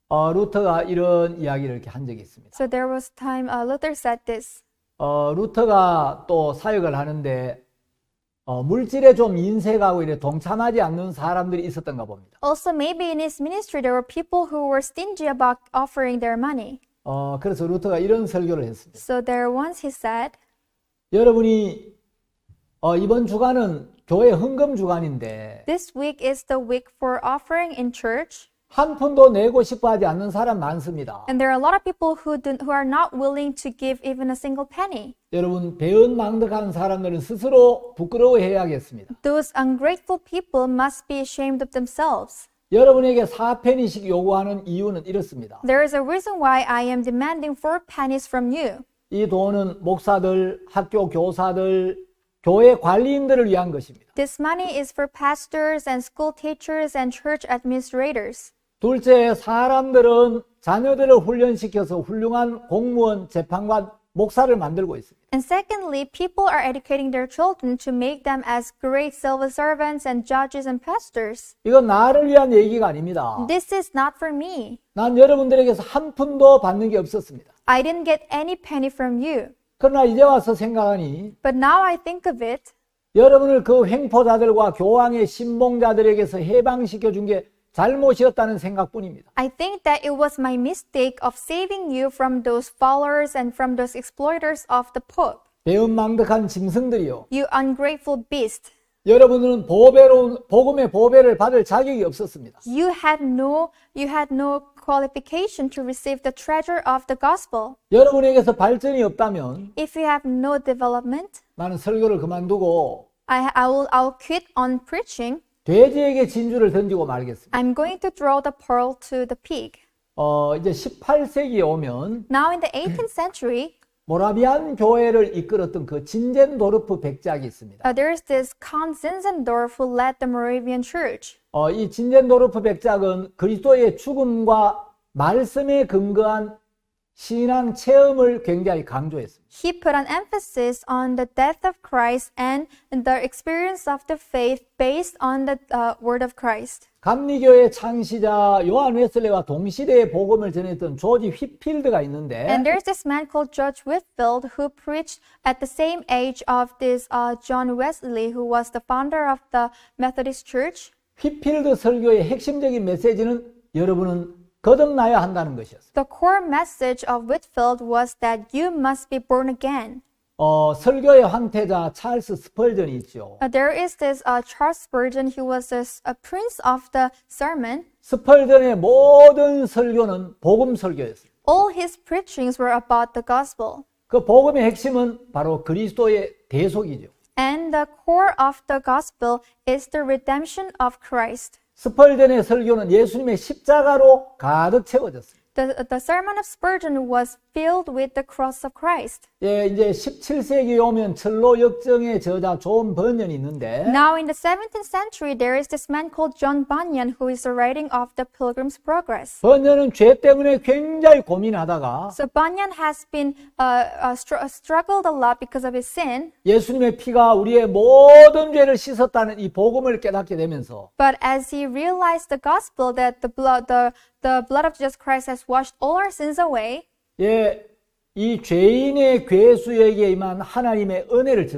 어, 루터가 이런 이야기를 이렇게 한 적이 있습니다. So there was time uh, Luther said this. 어, 루터가 또 사역을 하는데 어, 물질에 좀 인색하고 이래 동참하지 않는 사람들이 있었던가 봅니다. Also, maybe in his ministry there were people who were stingy about offering their money. 어, 그래서 루터가 이런 설교를 했습니다. So there once he said, 여러분이 어, 이번 주간은 교회 헌금 주간인데 This week is the week for offering in church. 한 푼도 내고 싶어 하지 않는 사람 많습니다. And there are a lot of people who do, who are not willing to give even a single penny. 여러분 배은망덕한 사람들은 스스로 부끄러워해야겠습니다. Those ungrateful people must be ashamed of themselves. 여러분에게 4페니씩 요구하는 이유는 이렇습니다. There is a reason why I am demanding 4 pennies from you. 이 돈은 목사들, 학교 교사들, 교회 관리인들을 위한 것입니다. This money is for pastors and school teachers and church administrators. 둘째, 사람들은 자녀들을 훈련시켜서 훌륭한 공무원, 재판관, 목사를 만들고 있습니다. And secondly, people are educating their children to make them as great civil servants and judges and pastors. 이건 나를 위한 얘기가 아닙니다. This is not for me. 난 여러분들에게서 한 푼도 받는 게 없었습니다. I didn't get any penny from you. 그러나 이제 와서 생각하니 But now I think of it. 여러분을 그 횡포자들과 교황의 신봉자들에게서 해방시켜 준 게 잘못이었다는 생각뿐입니다. I think that it was my mistake of saving you from those followers and from those exploiters of the pope. 배은망덕한 짐승들이요. You ungrateful beast. 여러분은 보배로 복음의 보배를 받을 자격이 없었습니다. You had no you had no qualification to receive the treasure of the gospel. 여러분에게서 발전이 없다면 If you have no development, 나는 설교를 그만두고 I, I will I'll quit on preaching. 돼지에게 진주를 던지고 말겠습니다. I'm going to throw the pearl to the pig. 어, 이제 18세기에 오면 Now in the 18th century, 모라비안 교회를 이끌었던 그 진젠도르프 백작이 있습니다. Uh, there's this Count Zinzendorf who led the Moravian Church. 어, 이 진젠도르프 백작은 그리스도의 죽음과 말씀에 근거한 신앙 체험을 굉장히 강조했습니다. He put an emphasis on the death of Christ and the experience of the faith based on the uh, word of Christ. 감리교의 창시자 요한 웨슬레와 동시대에 복음을 전했던 조지 휘필드가 있는데 And there's this man called George Whitfield who preached at the same age of this uh, John Wesley who was the founder of the Methodist Church. 휘필드 설교의 핵심적인 메시지는 여러분은 거듭나야 한다는 것이었어요. The core message of Whitfield was that you must be born again. 어, 설교의 황태자 찰스 스펄전이 있죠. Uh, there is this uh, Charles Spurgeon. He was this, a prince of the sermon. 스펄전의 모든 설교는 복음 설교였어요. All his preachings were about the gospel. 그 복음의 핵심은 바로 그리스도의 대속이죠. And the core of the gospel is the redemption of Christ. 스펄전의 설교는 예수님의 십자가로 가득 채워졌어요. The, the sermon of Spurgeon was filled with the cross of Christ. 예, 이제 17세기 오면 역정의 저자 존 번연이 있는데 Now in the 17th century there is this man called John Bunyan who is writing of the Pilgrim's Progress. 번연은 죄 때문에 굉장히 고민하다가 So Bunyan has been uh, uh, str uh, struggled a lot because of his sin. 예수님의 피가 우리의 모든 죄를 씻었다는 이 복음을 깨닫게 되면서 But as he realized the gospel that the blood the the blood of Jesus Christ has washed all our sins away. 예, 이 죄인의 괴수에게 임한 하나님의 은혜를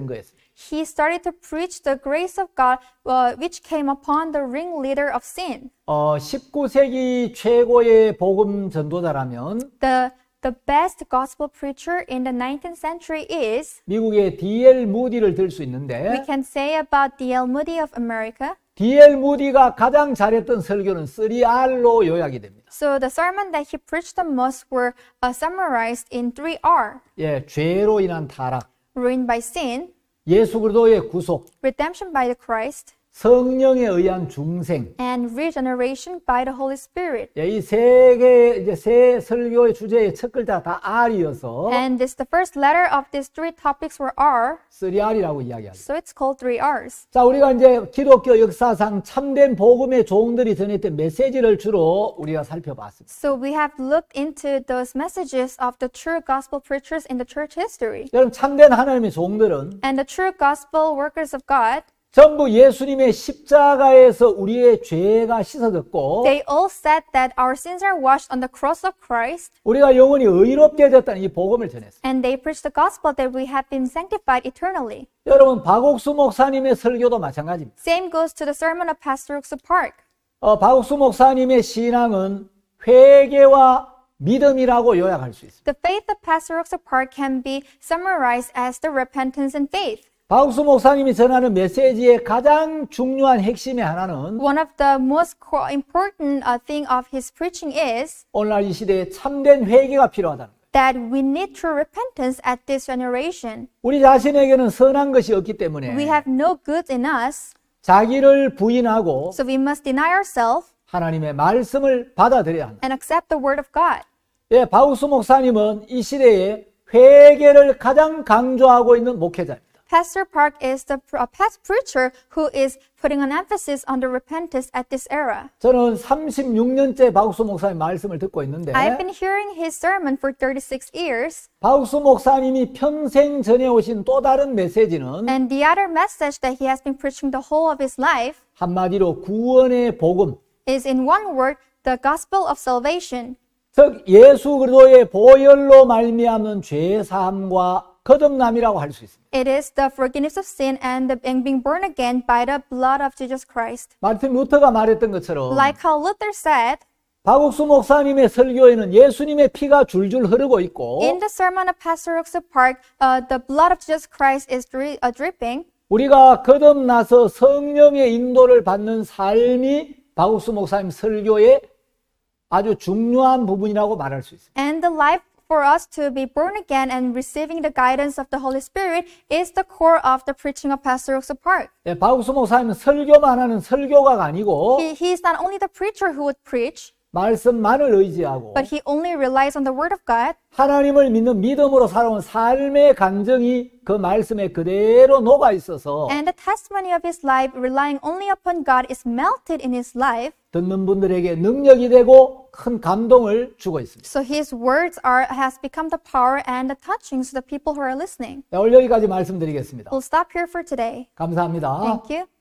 He started to preach the grace of God, uh, which came upon the ringleader of sin. 어, 19세기 최고의 복음 전도자라면 The the best gospel preacher in the 19th century is 미국의 D.L. 있는데 we can say about D.L. Moody of America. D.L. 무디가 가장 잘했던 설교는 3R로 요약이 됩니다. So the sermon that he preached the most were uh, summarized in 3R. 예, 죄로 인한 타락. Ruined by sin. 예수 그리스도의 구속. Redemption by the Christ. 성령에 의한 중생 and regeneration by the Holy Spirit. 예, 이세 개의 이제 세 설교의 주제의 첫 글자 다 R이어서 And this the first letter of these three topics were R. 3R이라고 이야기하죠. So it's called three Rs. 자, 우리가 이제 기독교 역사상 참된 복음의 종들이 전했던 메시지를 주로 우리가 살펴봤습니다. So we have looked into those messages of the true gospel preachers in the church history. 여러분 참된 하나님의 종들은 And the true gospel workers of God 전부 예수님의 십자가에서 우리의 죄가 씻어졌고 They all said that our sins are washed on the cross of Christ. 우리가 영원히 의롭게 되었다는 이 복음을 전했어요. And they preached the gospel that we have been sanctified eternally. 여러분 박옥수 목사님의 설교도 마찬가지입니다. Same goes to the sermon of Pastor Uksu Park. 어, 박옥수 목사님의 신앙은 회개와 믿음이라고 요약할 수 있습니다. The faith of Pastor Uksu Park can be summarized as the repentance and faith. 바우스 목사님이 전하는 메시지의 가장 중요한 핵심의 하나는 One of the most important thing of his preaching is 오늘날 이 시대에 참된 회개가 필요하다는 that we need true repentance at this generation. 우리 자신에게는 선한 것이 없기 때문에 We have no good in us. 자기를 부인하고 So we must deny ourselves 하나님의 말씀을 받아들여야 한다. and accept the word of God. 예, 바우스 목사님은 이 시대에 회개를 가장 강조하고 있는 목회자입니다. Pastor Park is the past preacher who is putting an emphasis on the repentance at this era. 저는 36년째 바우스 목사님 말씀을 듣고 있는데 I've been hearing his sermon for 36 years. 바우스 목사님이 평생 전해오신 또 다른 메시지는 And the other message that he has been preaching the whole of his life 한마디로 구원의 복음 is in one word the gospel of salvation. 즉 예수 그리스도의 보혈로 말미암는 죄 사함과 거듭남이라고 할 수 있습니다. It is the forgiveness of sin and, the, and being born again by the blood of Jesus Christ. 마틴 루터가 말했던 것처럼 Like how Luther said, 박옥수 목사님의 설교에는 예수님의 피가 줄줄 흐르고 있고 In the sermon of Pastor Uksu Park, uh, the blood of Jesus Christ is dri- uh, dripping. 우리가 거듭나서 성령의 인도를 받는 삶이 박옥수 목사님 설교의 아주 중요한 부분이라고 말할 수 있습니다. And the life For us to be born again and receiving the guidance of the Holy Spirit is the core of the preaching of Pastor Rook's part. 예, 설교만 하는 아니고 he, he is not only the preacher who would preach. 말씀만을 의지하고 But he only relies on the word of God. 하나님을 믿는 믿음으로 살아온 삶의 감정이 그 말씀에 그대로 녹아 있어서 And the testimony of his life relying only upon God is melted in his life. 듣는 분들에게 능력이 되고 큰 감동을 주고 있습니다. So his words are has become the power and the touching to the people who are listening. 네, 오늘 여기까지 말씀드리겠습니다. We'll stop here for today. 감사합니다. Thank you.